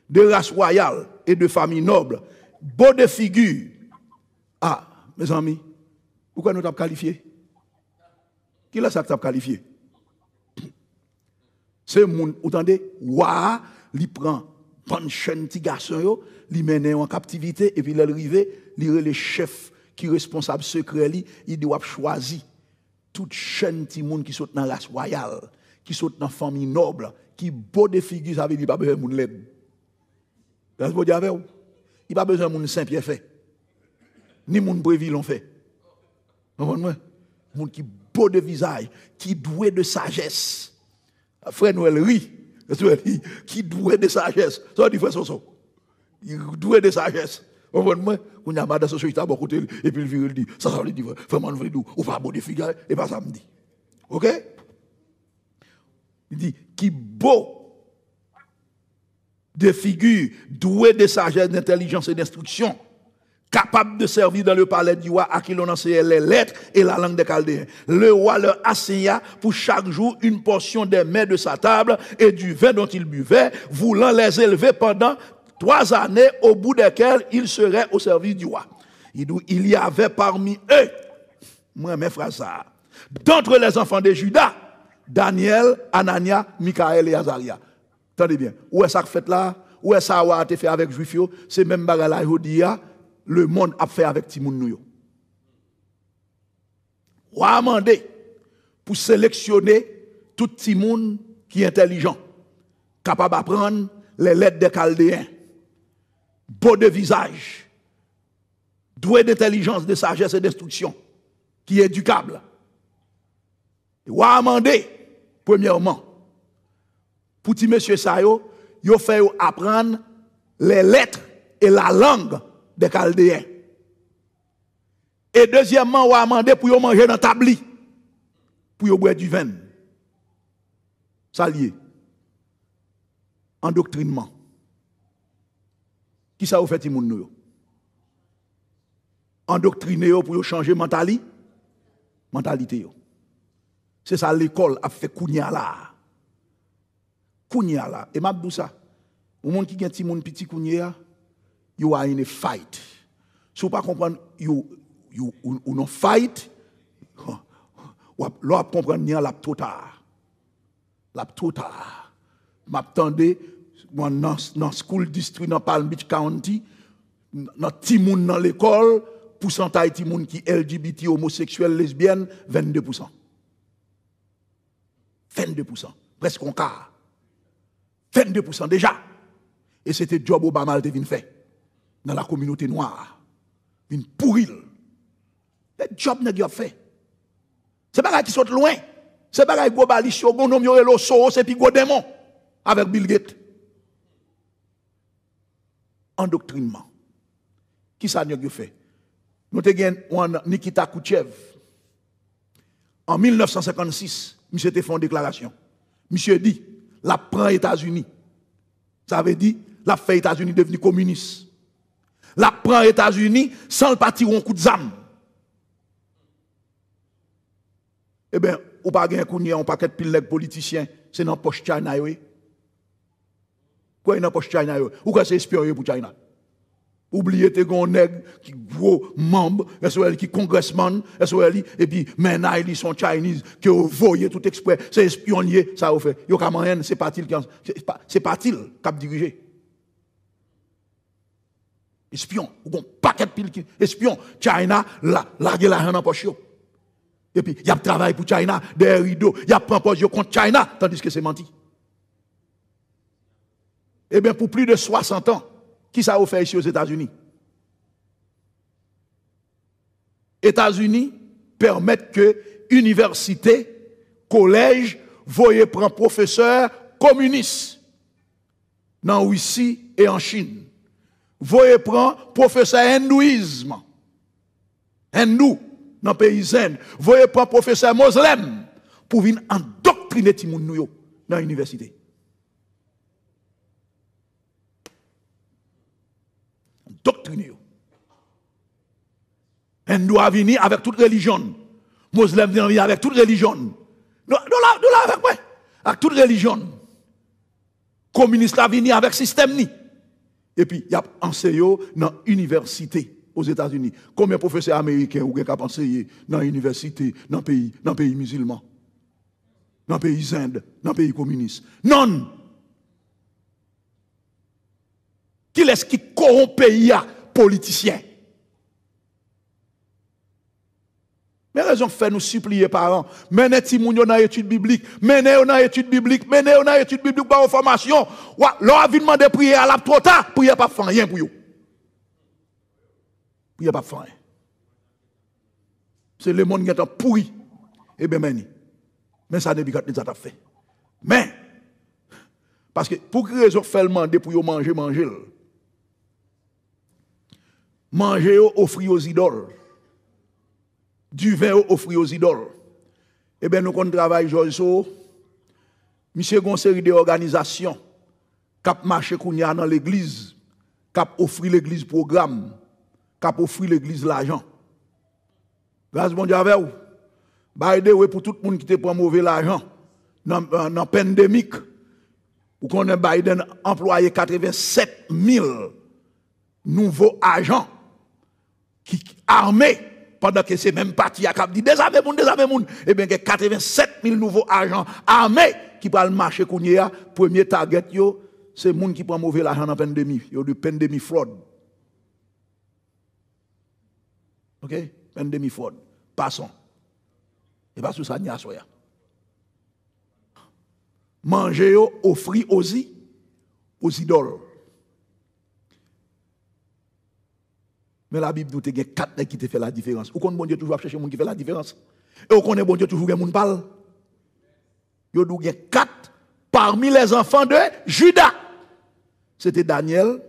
De race royale et de famille noble, beau de figure. Ah, mes amis, pourquoi nous t'avons qualifié Qui l'a ça que qualifié C'est monde, vous entendez, wa, il prend bonne chaîne petit garçon, il mène en captivité, et puis il arrive, il est le chef qui est responsable secret, il doit choisir toute chaîne petit monde qui saute dans la race royale, qui saute dans la famille noble, qui beau de figure, ça veut dire pas besoin de l'aide. Vous il pas besoin mon Saint-Pierre fait. Ni mon Bréville l'ont fait. Vous mon qui beau de visage, qui doué de sagesse. Frère Noël rit. Qui doué de sagesse. Ça dit frère Soso. Il doué de sagesse. Vous comprenez On a madame Soso, il t'a beaucoup et puis le vieux dit, ça, ça lui dit, vraiment, le dit, ou pas beau de figure, et pas ça me dit. Ok Il dit, qui beau de figures douées de sagesse, d'intelligence et d'instruction, capables de servir dans le palais du roi à qui l'on enseignait les lettres et la langue des Chaldéens. Le roi leur assigna pour chaque jour une portion des mets de sa table et du vin dont ils buvaient, voulant les élever pendant trois années au bout desquelles ils seraient au service du roi. Il y avait parmi eux, moi mes frères, d'entre les enfants de Judas, Daniel, Anania, Michael et Azaria. Tendez bien. Où est ça que fait là Où est ça que été fait avec Juifio? C'est même bagarre là le monde a fait avec Timoun nous. Ou demande pour sélectionner tout Timoun qui est intelligent, capable d'apprendre les lettres des Chaldéens, beau de visage, doué d'intelligence, de sagesse et d'instruction, qui est éducable. Ou amender, premièrement, pour dire monsieur ça yo, yo fait apprendre les lettres et la langue des Chaldéens. Et deuxièmement, on a demandé pour manger dans tabli, pour boire du vin. Ça lié. Endoctrinement. Qui ça vous fait, Endoctriner pour changer mentalité. Mentalité. C'est ça l'école a fait kounya là kounya Et m'a dit ça. Les monde qui ont petit monde petit kounya, you are in a fight. Si vous ne comprenez pas, you, you, ou, ou non fight, l'on comprend ni la trop tard. La trop tard. M'attendais, moi, dans le school district, dans Palm Beach County, dans ti monde dans l'école, pourcentage de monde qui LGBT, homosexuel, lesbienne, 22%. 22%. Presque un quart. 22% déjà. Et c'était job Obama qui a fait... dans la communauté noire. Vin C'est Le job n'a fait. C'est pas qui saute loin. C'est pas qui baliste, bon nom yore lo c'est puis gros démon avec Bill Gates. Endoctrinement. Qui ça n'a fait? Nous avons Nikita Kouchev. En 1956, monsieur a fait une déclaration. Monsieur dit, la prend États-Unis. Ça veut dire, la fait États-Unis devenir communiste. La prend États-Unis sans le parti ou un coup de zam. Eh bien, ou pas gagne kounye, on paquet pile politicien, c'est dans poche China oui. Quoi dans poche China oui? Ou Pourquoi c'est espionné pour China? Oubliez tes gros nègres qui gros membres, qui congressman, et puis maintenant ils sont Chinese, qui ont voyé tout exprès, c'est espionnier, ça vous fait. Yo c'est pas il qui c'est pas qui a dirigé. Espion, ou un paquet de pile espion, China, là, là, il en poche. Et puis, il y a travail pour China, des rideaux, il y a poche contre China, tandis que c'est menti. Eh bien, pour plus de 60 ans, qui ça vous fait ici aux États-Unis États-Unis permettent que université, collège, voyez prendre professeur communiste dans Russie et en Chine. Voyez prendre professeur hindouisme, hindou dans le pays zen. Voyez prendre professeur moslem pour venir endoctriner gens dans l'université. doctrine. Elle doit venir avec toute religion. Moslem doit venir avec toute religion. Nous là avec moi. Avec toute religion. Communiste doit venir avec système. Et puis, il y a enseignants dans l'université aux États-Unis. Combien de professeurs américains ou ont enseigné dans l'université, dans pays, dans le pays musulman, dans le pays inde, dans le pays communiste Non! Qui est-ce qui corrompt pays politicien Mais raison fait nous supplier parents. Menez Timoun dans étude biblique. Menez dans étude biblique. Menez dans étude biblique par formation. L'on a demandé de prier à la trop tard. Prier pas faire rien pour vous. Prier pas faire rien. C'est le monde qui est pourri. Eh bien, Mais ça, depuis pas nous fait. Mais, parce que pour que raison fait le monde pour manger, manger. Manger, offrir aux idoles. Du vin, offrir aux idoles. Eh bien, nous, quand travaille so, monsieur, une série d'organisations cap marché dans l'église, cap offrir l'église programme, cap offrir l'église l'argent. Grâce mon Dieu avec vous. pour tout le monde qui te prend mauvais l'argent, dans la pandémie, vous Biden Biden employé 87 000 nouveaux agents qui armé pendant que c'est même parti à cap dit désarmez moun désarmez moun et eh bien a 87 000 nouveaux agents armés qui le marché kounia premier target yo c'est gens qui prend mauvais l'argent en pandémie yo de pandémie fraud OK pandémie fraud passons et pas sous ça ni à soya manger yo offrir aux aux idoles Mais la Bible dit qu'il y a quatre qui te fait la différence. Ou qu'on bon Dieu toujours chercher les gens qui fait la différence. Et ou qu'on bon Dieu toujours les gens qui parlent. Il y a quatre parmi les enfants de Judas. C'était Daniel,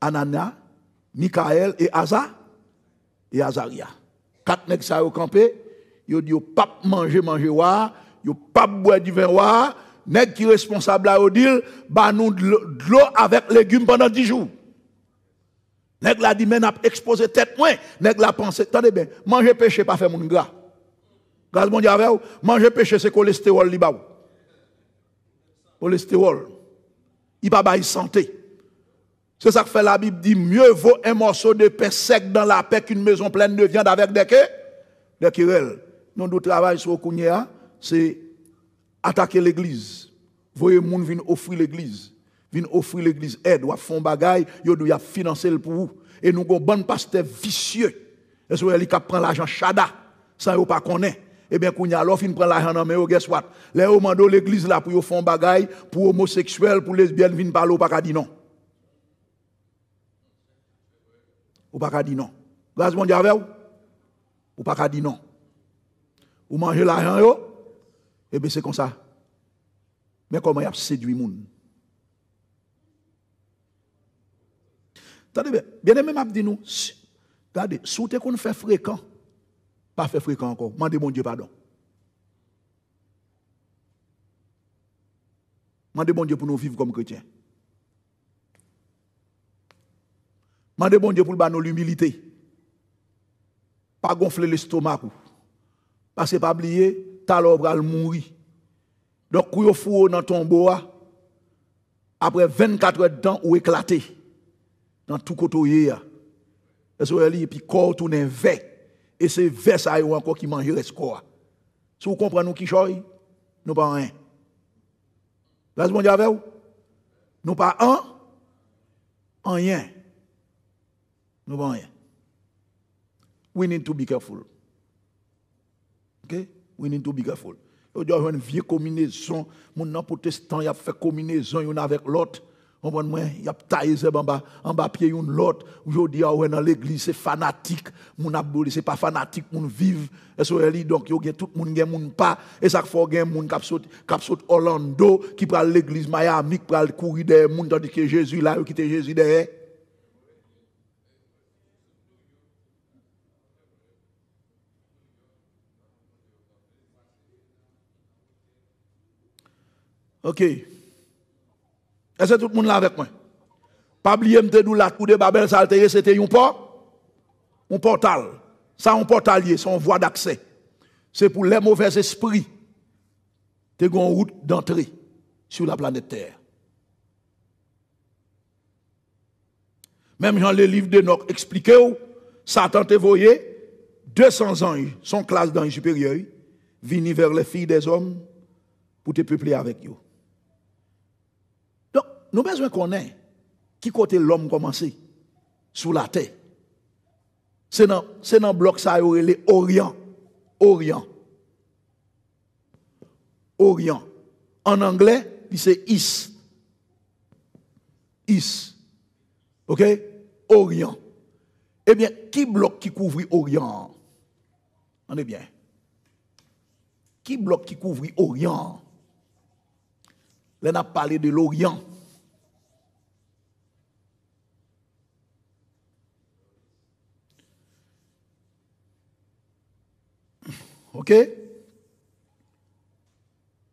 Anana, Michael et Aza et Azaria. Quatre nègres qui au campé, ils ont dit pas manger manger wa, yo pas boire du vin wa, nèg qui responsable à Odile, bah nous de l'eau avec légumes pendant 10 jours. Nèg la dit men ap expose tête moins. Nèg la pense, attendez bien, manger péché pas faire mon gras. Grâce mon Dieu manger péché c'est cholestérol Cholestérol. Il Cholestérol. Il pas santé. C'est ça que fait la Bible dit mieux vaut un morceau de pain sec dans la paix qu'une maison pleine de viande avec des queues des querelles. Nous nous travail sur Kounia, hein. c'est attaquer l'église. Voyez monde viennent offrir l'église vin offrir l'église aide, ou à fond bagaille, yo doit financer le pour vous. Et nous avons bon pasteur vicieux. Et ce qui prend l'argent chada, sans yo pas connaît. Et eh bien, quand alors fin prend l'argent dans mais guess what? Les yo l'église là pour yo des bagaille, pour homosexuels, pour lesbiennes, vin ne ou pas di non. Ou pas di non. Grâce mon Dieu avec vous. Ou pas di non. Ou mangez l'argent yo. Et eh bien, c'est comme ça. Mais comment y a séduit les gens Tandis bien, bien aimé, m'a dit nous, si souhaitez qu'on fait fréquent, pas fait fréquent encore, mandez mon Dieu pardon. Mandez mon Dieu pour nous vivre comme chrétiens. Mandez mon Dieu pour nous nos l'humilité. Pas gonfler l'estomac. Parce que pas oublier, talon mourir. Donc, quand vous dans ton bois, après 24 heures de temps, vous éclatez dans tout côté. Parce que et puis corps tourne vers. Et c'est vers ça encore qui mange le corps. Si vous comprenez nous qui choy, nous pas un. Là, bon avec vous? Nous pas un, en rien. Nous pas rien. We need to be careful. OK? We need to be careful. Vous avez une vieille combinaison. Mon protestant, il a fait combinaison avec l'autre il y a en bas en bas pied l'autre. Aujourd'hui dans l'église c'est fanatique. Mon n'est c'est pas fanatique mon vit. SOLI donc y a tout monde qui n'est pas et ça faut des gens qui saute Orlando qui prend l'église Miami qui prend courir tandis que Jésus là qui était Jésus derrière. OK. Est-ce que tout le monde là avec moi Pas oublier, de nous la de Babel, c'était un port, un portal. Ça, un portalier, c'est une voie d'accès. C'est pour les mauvais esprits. qui ont une route d'entrée sur la planète Terre. Même dans le livre de Noc, expliqué, Satan te voyait 200 ans, son classe d'anges supérieure, venir vers les filles des hommes pour te peupler avec eux nous besoin ait qui côté l'homme commencé sous la terre. C'est dans c'est bloc ça les Orient, Orient. Orient. En anglais, c'est Is. Is. OK Orient. Eh bien, qui bloc qui couvre Orient On est bien. Qui bloc qui couvre Orient Là, on a parlé de l'Orient. OK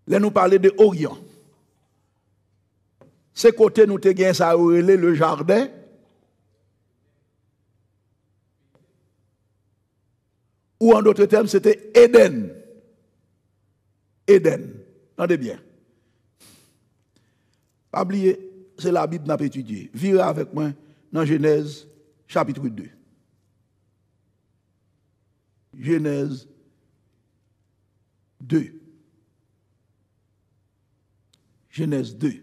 Là, nous parler de Orient. Ce côté nous te gain ça le jardin. Ou en d'autres termes, c'était Éden. Éden. Attendez bien. Pas oublier, c'est la Bible n'a pas étudié. Virez avec moi dans Genèse chapitre 2. Genèse 2. Genèse 2.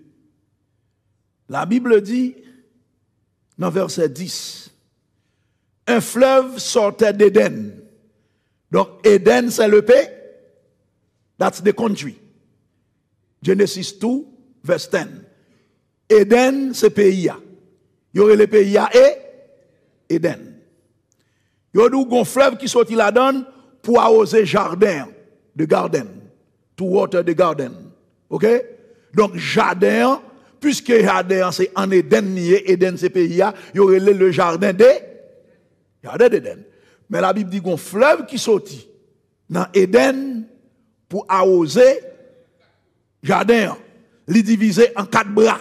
La Bible dit, dans verset 10, un fleuve sortait d'Éden. Donc, Éden, c'est le pays. That's the country. Genesis 2, verset 10. Éden, c'est le pays. Il y aurait le pays et Éden. Il y a un fleuve qui sortit là-dedans. pour arroser jardin the garden. To water the garden. Ok? Donc, jardin, puisque jardin, c'est en Éden, Eden c'est pays, il y aurait le jardin de Jardin d'Éden. Mais la Bible dit qu'on fleuve qui sortit dans Eden pour arroser jardin. Il divisé en quatre bras.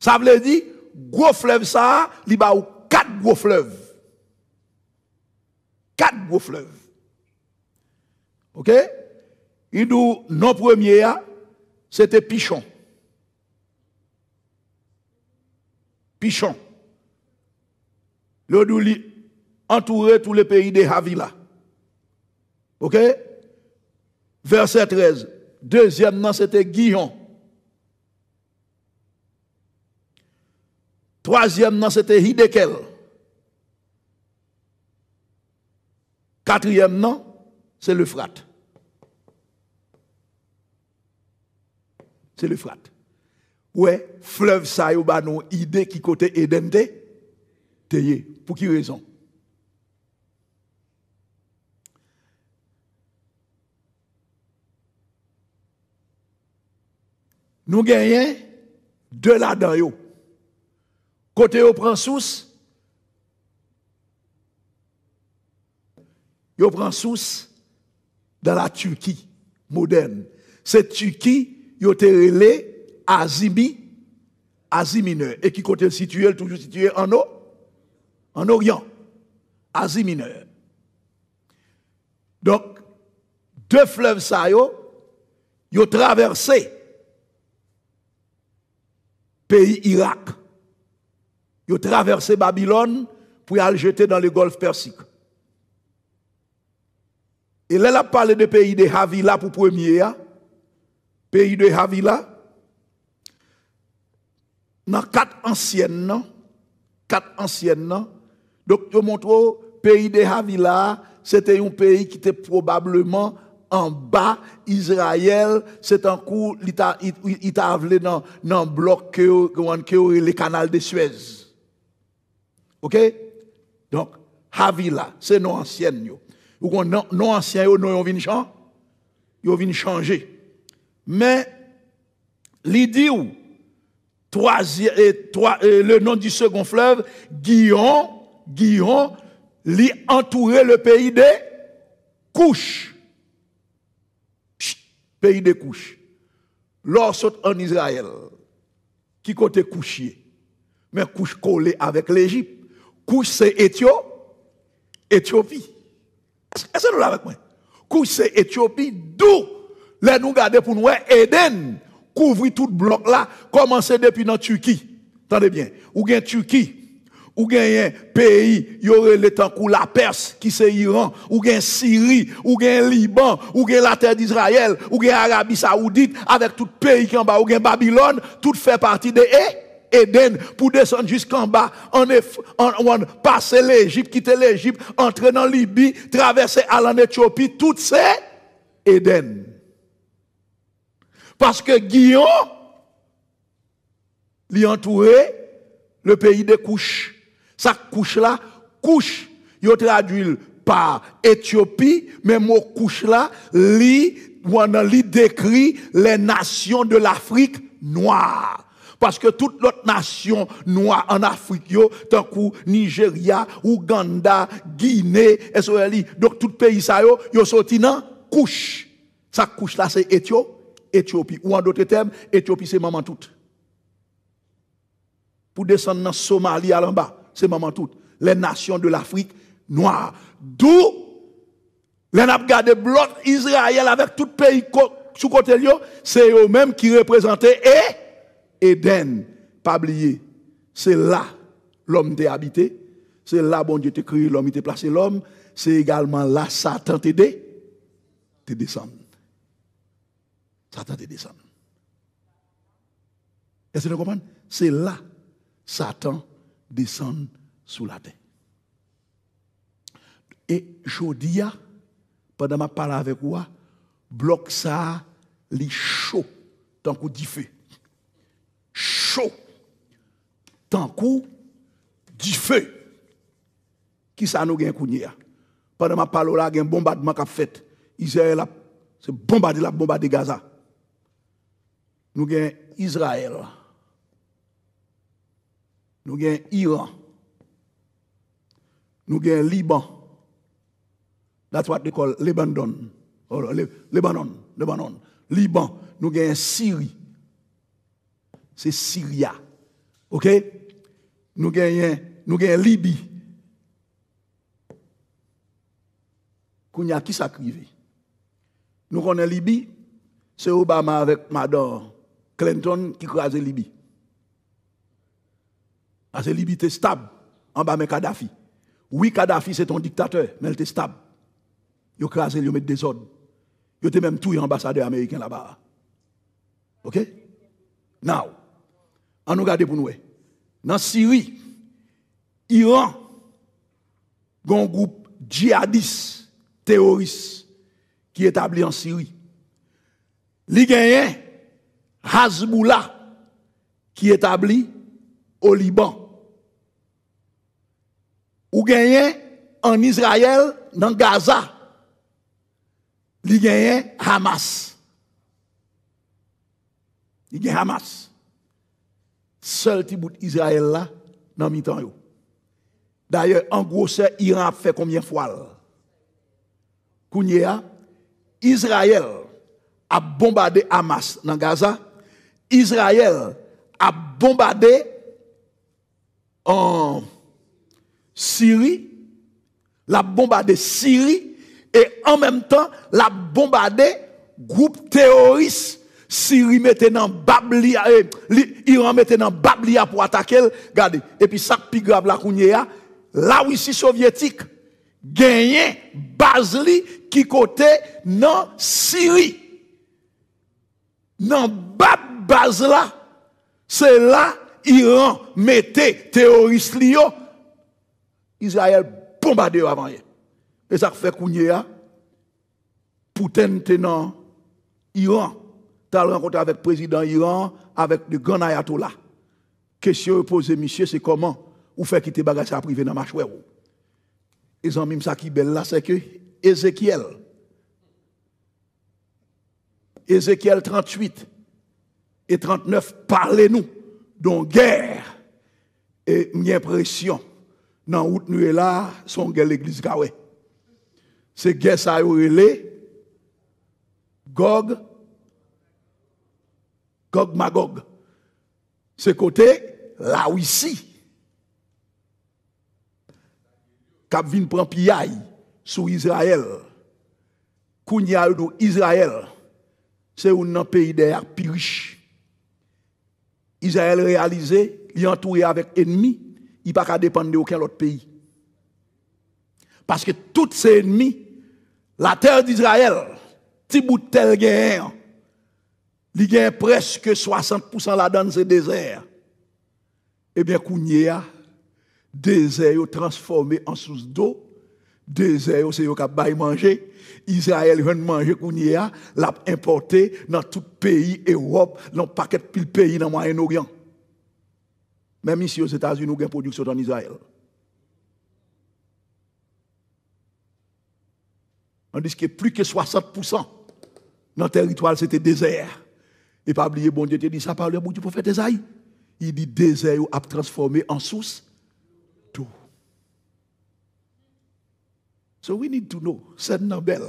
Ça veut dire, gros fleuve ça, il y a quatre gros fleuves. Quatre gros fleuves. Ok? Il dit, non premier, c'était Pichon. Pichon. Le dit, entourait tous les pays de Havila. Ok? Verset 13. Deuxième, c'était Guillon. Troisième, c'était Hidekel. Quatrième, nom c'est l'Euphrate. C'est l'Euphrate. Ouais, fleuve ça, il a une idée qui côté édenté, t'es, pour qui raison Nous gagnons de là-dedans. Côté au prend source, yo prend source dans la Turquie moderne. Cette Turquie, il était relé Azimi, Asie mineure. Et qui côté situé, toujours situé en en Orient, Asie mineure. Donc, deux fleuves ça, ils ont traversé pays Irak. Ils ont traversé Babylone pour aller jeter dans le golfe Persique. Et là, a parlé de pays de Havila pour premier, hein. pays de Havila, dans quatre anciennes, non? quatre anciennes, non? Donc, je montre le pays de Havila, c'était un pays qui était probablement en bas Israël, c'est un coup, il t'a appelé dans le bloc que le canal de Suez. OK? Donc, Havila, c'est nos anciennes ou qu'on non, ancien non, ils viennent changer. Mais, l'idée et le nom du second fleuve, Guillon, Guillon, lui entourait le pays des couches. pays des couches. Lorsque en Israël, qui côté couché, mais couche collée avec l'Égypte, couche c'est Éthiopie. Est-ce que nous avec moi que c'est Éthiopie, d'où Là, nous garder pour nous Eden couvrir tout bloc là, commencer depuis dans Turquie. Attendez bien, ou bien Turquie, ou un pays, y aurait le temps la Perse qui c'est Iran, ou bien Syrie, ou bien Liban, ou bien la terre d'Israël, ou bien Arabie Saoudite, avec tout pays qui en bas, ou bien Babylone, tout fait partie de... Eh? Éden pour descendre jusqu'en bas, en, en, passer l'Égypte, quitter l'Égypte, entrer dans Libye, traverser à l'Éthiopie, tout c'est Éden. Parce que Guillaume lui entourait le pays des couches. Sa couche là, couche, il traduit par Éthiopie, mais mot couche là, lui, on décrit les nations de l'Afrique noire parce que toute l'autre nation noire en Afrique, tant coup Nigeria, Ouganda, Guinée, SOLI, donc tout pays ça, yo, sont sorti dans couche. Sa couche là, c'est Éthiopie. Ou en d'autres termes, Éthiopie, c'est maman toute. Pour descendre dans Somalie, à l'en bas, c'est maman toute. Les nations de l'Afrique noire. D'où, les n'a gardé bloc Israël avec tout pays sous côté c'est eux-mêmes qui représentaient et Eden, pas oublier, c'est là l'homme t'est habité, c'est là bon Dieu t'a créé l'homme, il t'a placé l'homme, c'est également là Satan t'a aidé, t'es descendu. Satan t'a descendu. Est-ce que vous comprenez C'est là Satan descend sous la terre. Et Jodia, pendant ma parole avec vous, bloque ça, les chauds tant qu'on dit fait chaud, tant coup, du feu. Qui ça nous gagne Kounia? Hein? Pendant ma parole là, il y a un bombardement qui a fait. Israël a bombardé la bombardé Gaza. Nous gagnons Israël. Nous gagnons Iran. Nous gagnons Liban. That's what they call Lebanon. Oh, Libanon, Lebanon. Lebanon. Liban. Nous gagnons Syrie c'est Syria. OK Nous gagnons nous Libye. Qu'on a qui s'acrive Nous connaissons Libye, c'est Obama avec madame Clinton qui crase Libye. Parce que Libye est stable en bas de Kadhafi. Oui, Kadhafi c'est un dictateur, mais il était stable. Il a crasé, il a des ordres. Il a même tout ambassadeur américain là-bas. OK Now nous nou pour un groupe djihadiste, terroriste, qui est établi en syrie. teoris, en Syrie. Il établi au Hezbollah, qui est établi au Liban. Ou en en Israël, dans Gaza, y Hamas. y Hamas seul petit bout d'Israël là, dans mi-temps. D'ailleurs, en gros, Iran a fait combien de fois Kounia, Israël a bombardé Hamas dans Gaza. Israël a bombardé en euh, Syrie. La bombardé Syrie. Et en même temps, la bombardé groupe terroriste Syrie mettait dans Bablia, eh, Iran mettait dans Bablia pour attaquer, regardez. Et puis ça, plus grave, la a... la Russie soviétique, gagnait Basli qui côté dans Syrie. Dans Bab base... c'est là, Iran mettait terroristes Lio, Israël bombardé avant Et ça fait Kounia, être tenant Iran. T'as rencontré avec le président Iran, avec le grand ayatollah. Question posée, monsieur, c'est comment vous faites quitter bagage à privé dans ma chouette. Ils ont même ça qui belle là, c'est que Ézéchiel, Ézéchiel 38 et 39, parlez-nous d'une guerre et une impression. Dans route nuit là, son guerre l'église Gawé. C'est guerre ça Gog Gog Magog. Se côté la wisi. Kap vin pran piyay sou Israel. Kounya ou do Israel. Se ou nan peyi de yak pi riche. Israel realize, li entoure avèk enmi, i pa ka aucun ouken lot peyi. tout se enmi, la terre d'Israël, ti bout tel guerre. Il y a presque 60% la dedans c'est désert il eh bien, a, désert transformé transformé en sous deau désert au qui yo manger. Israël vient Israël vient manger dans a, l'a importé dans tout pays Europe, paquet pas pays dans le Moyen-Orient. Même ici, aux états unis ou production dans Israël. On dit que plus que 60% dans territoire, territoire, c'était désert. Et pas oublier, bon Dieu te dit ça par le bout du prophète Esaïe. Il dit désert a transformé en source tout. So we need to know, c'est une bel.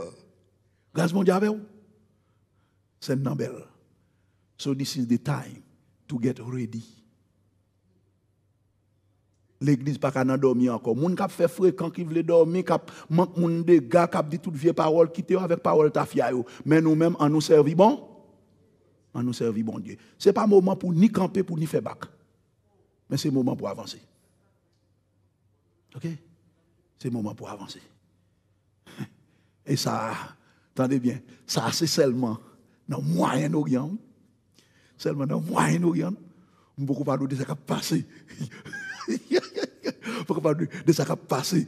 Gaz mon vous. c'est une bel. So this is the time to get ready. L'église, pas qu'à dormir dormi mon Moun kap fait quand qui vle dormir kap ont moun de gars, kap dit tout vie parol, paroles, avec parole avec ta fya yo. Mais nous mêmes on nous bon à nous servir, bon Dieu. Ce n'est pas moment pour ni camper, pour ni faire bac. Mais c'est moment pour avancer. OK C'est moment pour avancer. Et ça, attendez bien, ça c'est seulement dans le Moyen-Orient. Seulement dans le Moyen-Orient. Beaucoup parlent de ce qui a passé. pas de ça qui a passé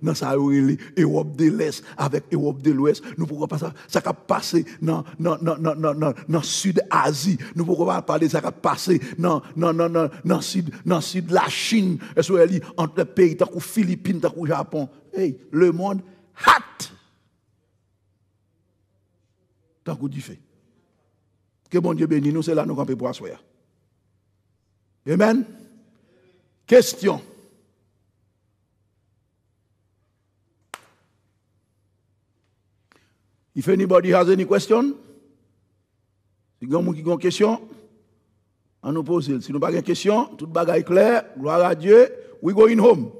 dans sa Europe de l'Est avec Europe de l'Ouest. Nous ne pouvons pas ça qui a passé dans le Sud-Asie. Nous ne pouvons pas parler de ça qui a passé dans le sud, sud de la Chine. Entre les pays, tant que Philippines, tant que Japon. Hey, le monde hâte. Tant que fait. Que bon Dieu bénisse nous, c'est là nous camper pour asseoir. Amen. Question. If anybody has any question, si gen ki questions, question, an nou pose. Si nou pas question, tout bagay clair. gloire à Dieu, we going home.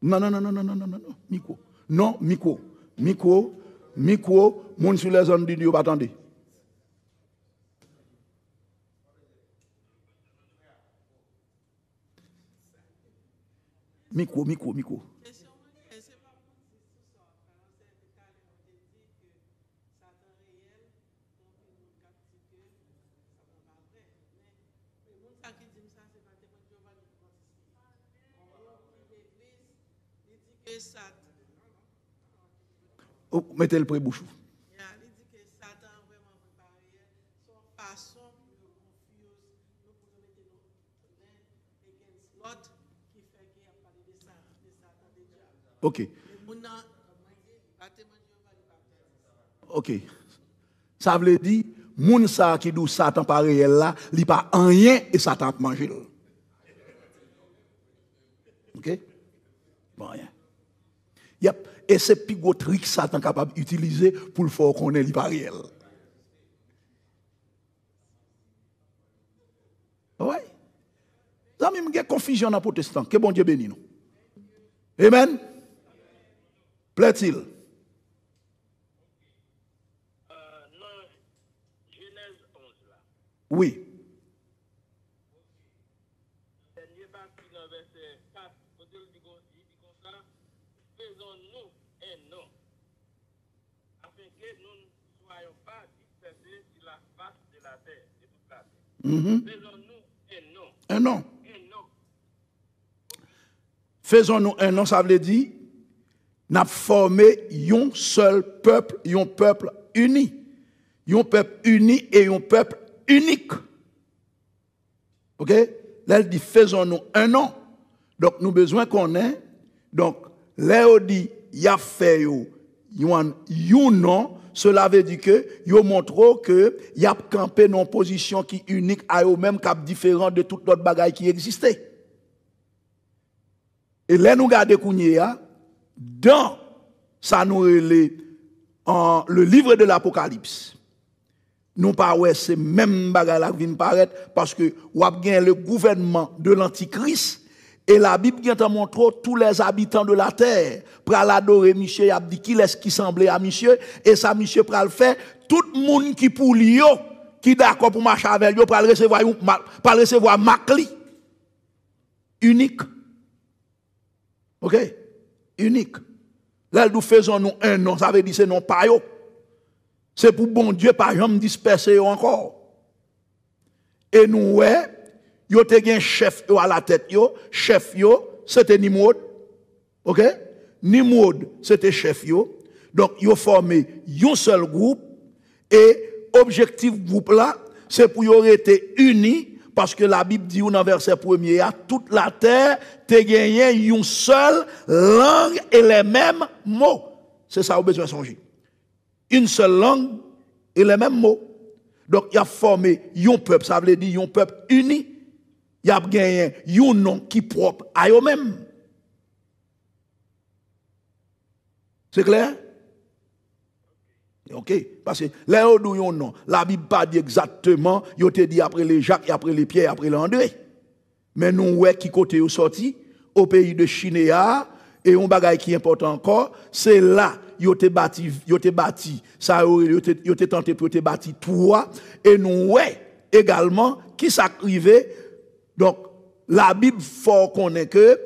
Non, non, non, non, non, non, non, non, miko. Non, micro, Miko, micro. moun sou le zon miko. mettez-le près bouchou. Ok. Ok. Ça veut dire, moun sa qui dou Satan par réel là, li pas rien et Satan te mangé. Ok? Bon, rien. Yep. Et c'est pigotrique plus gros que Satan est capable d'utiliser pour le faire qu'on les barrières. Oui. Ça même une confusion dans les protestants. Que bon Dieu bénisse nous. Amen. Plaît-il? Euh, oui. Mhm. Faisons-nous un nom. Faisons-nous un nom, ça veut dire, n'a formé un seul peuple, un peuple uni. Un peuple uni et un peuple unique. OK? Là, elle dit, faisons-nous un nom. Donc, nous besoin qu'on ait. Donc, là, elle dit, il y a fait un nom cela veut dire que yo montre que y a campé non position qui unique à eux-mêmes cap différent de toute autre bagaille qui existait. Et là nous garder hein. dans ça nous le livre de l'Apocalypse. Non pas ouais, c'est même bagaille qui vient paraître parce que ou le gouvernement de l'Antichrist et la Bible vient a montrer... tous les habitants de la terre pour l'adorer Michel, il a qui est-ce qui semblait à Michel, et ça Michel pour le faire, tout le monde qui pour lui, qui d'accord pour marcher avec lui, pour recevoir, recevoir Macli. Unique. Ok? Unique. Là, nous faisons nous un nom, ça veut dire c'est non pas C'est pour bon Dieu, pas jamais disperser encore. Et nous, ouais, vous avez un chef à la tête chef yo, c'était Nimrod. OK Nimrod, c'était chef yo. Donc yo formé un seul groupe et objectif groupe là, c'est pour yo été unis parce que la Bible dit dans verset 1er toute la terre te eu une seule langue et les mêmes mots. C'est ça au besoin changer. Une seule langue et les mêmes mots. Donc il a formé un peuple, ça veut dire un peuple uni y a gagné un nom qui propre à eux-mêmes. C'est clair? Ok? Parce que là, où nous un La Bible pas dit exactement, il te dit après les Jacques, après les Pierre, après les André. Mais nous, ouais, qui côté est sorti, au pays de Chinéa, et un bagage qui est important encore, c'est là, a ont bâti, ils ont bâti, ça, a ont tenté pour te bâti et nous, ouais, également, qui s'est donc, la Bible fort connaît que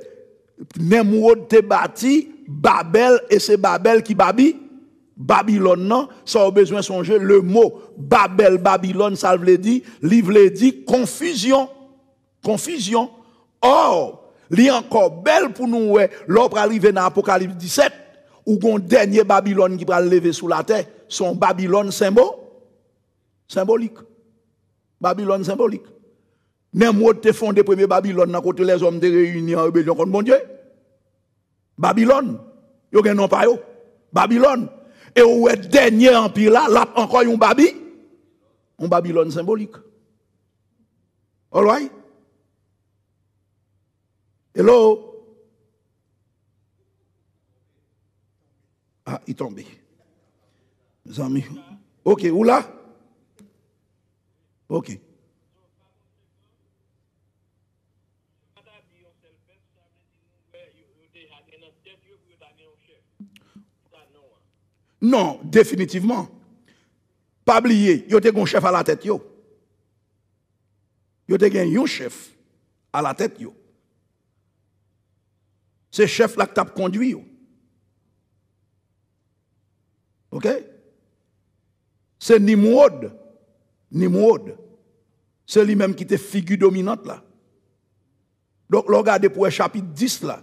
Nemrod te bâti Babel et c'est Babel qui babi. Babylone, non, ça a besoin de songer le mot Babel, Babylone, ça veut dire, livre dit confusion. Confusion. Or, a encore belle pour nous, ouais, l'opre arrivé dans l'Apocalypse 17, où le dernier Babylone qui va lever sous la terre, son Babylone symbole, symbolique. Babylone symbolique tu te fondé premier Babylone dans côté les hommes de réunion en rébellion contre mon Dieu. Babylone. Yo gen non pa yo. Babylone. Et où le dernier empire là, là encore un Babi. Un Babylone symbolique. All right? Hello? Ah, il tombé. Mes amis. Ok, où là? Ok. Non, définitivement. Pas oublier, il y a un chef à la tête. Il y a un chef à la tête. C'est chef qui t'a conduit. OK C'est Nimrod. Nimrod. C'est lui-même qui était figure dominante là. Donc, regardez pour le chapitre 10 là.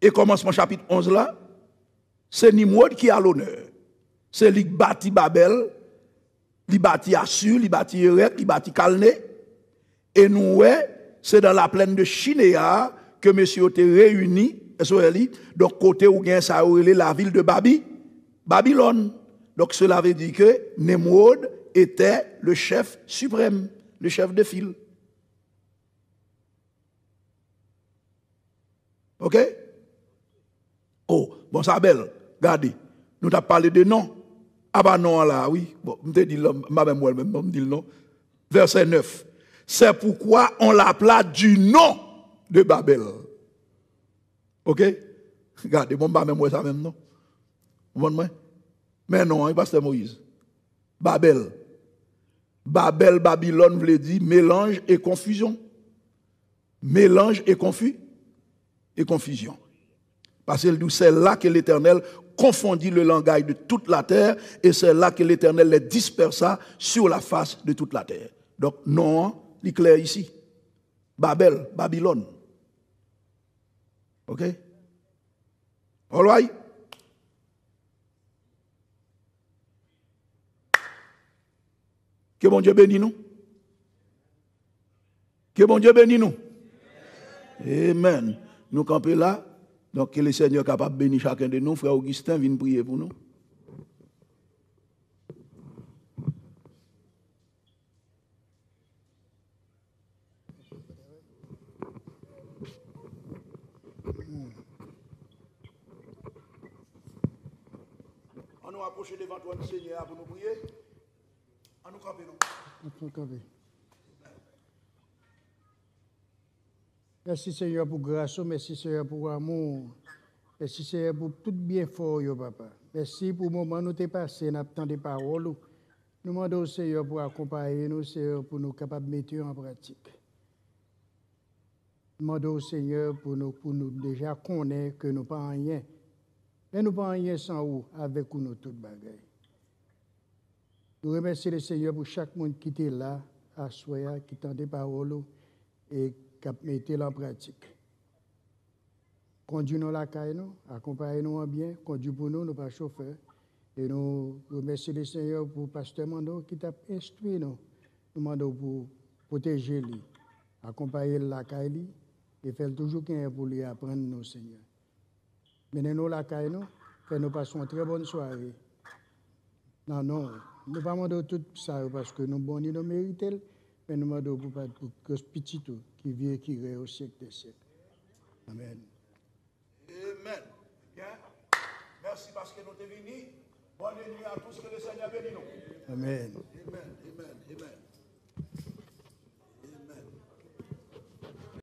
Et mon chapitre 11 là. C'est Nimrod qui a l'honneur. C'est lui qui bâtit Babel, lui bâtit Assur, lui bâtit Erech, lui bâtit Calné. Et nous, c'est dans la plaine de Chinéa que monsieur était réuni, donc côté où il a la ville de Babi, Babylone. Donc cela veut dire que Nimrod était le chef suprême, le chef de file. OK? Oh, bon, ça belle. Regardez, nous avons parlé de nom. Ah bah non là, oui. Bon, je dit ma même moi-même, dit nom. Verset 9. C'est pourquoi on l'appela du nom de Babel. OK Regardez, bon, bah même moi ça même non. Vous comprenez Mais non, il hein, pasteur Moïse. Babel. Babel, Babylone, l'avez dit, mélange et confusion. Mélange et confus et confusion. Parce que c'est là que l'Éternel confondit le langage de toute la terre, et c'est là que l'Éternel les dispersa sur la face de toute la terre. Donc, non, l'éclair ici. Babel, Babylone. OK? All Que bon Dieu bénisse nous. Que bon Dieu bénisse nous. Amen. Nous camper là, donc, que le Seigneur capable de bénir chacun de nous. Frère Augustin, viens prier pour nous. On nous approche devant toi, le Seigneur, pour nous prier. On nous camper, nous Merci Seigneur pour grâce, merci Seigneur pour amour. Merci Seigneur pour tout bien fort, papa. Merci pour le moment où nous t'es passé, nous avons des paroles. Nous demandons au Seigneur pour accompagner nous, Seigneur, pour nous capables de mettre en pratique. Nous demandons au Seigneur pour nous, pour nous déjà connaître que nous pas rien. Mais nous pas rien sans vous, avec nous toute bagaille. Nous remercions le Seigneur pour chaque monde qui était là, à Soya, qui tendait paroles et qui mettez en pratique. Conduis-nous la caille, accompagne nous en bien, conduis pour nous, nous pas chauffeurs. Et nous remercions le Seigneur pour le pasteur Mando qui t'a instruit nous. Nous demandons pour protéger lui, accompagner la caille et faire toujours qu'il pour lui apprendre nous, Seigneur. Menez-nous la caille, nous, nous passons une très bonne soirée. Non, non, nous ne pas tout ça parce que nous, bon, nous méritons. Nous demandons pour que ce petit tout qui vient et qui règne au siècle des siècles. Amen. Amen. Merci parce que nous t'es venus. Bonne nuit à tous. Que le Seigneur bénisse nous. Amen. Amen. Amen. Amen.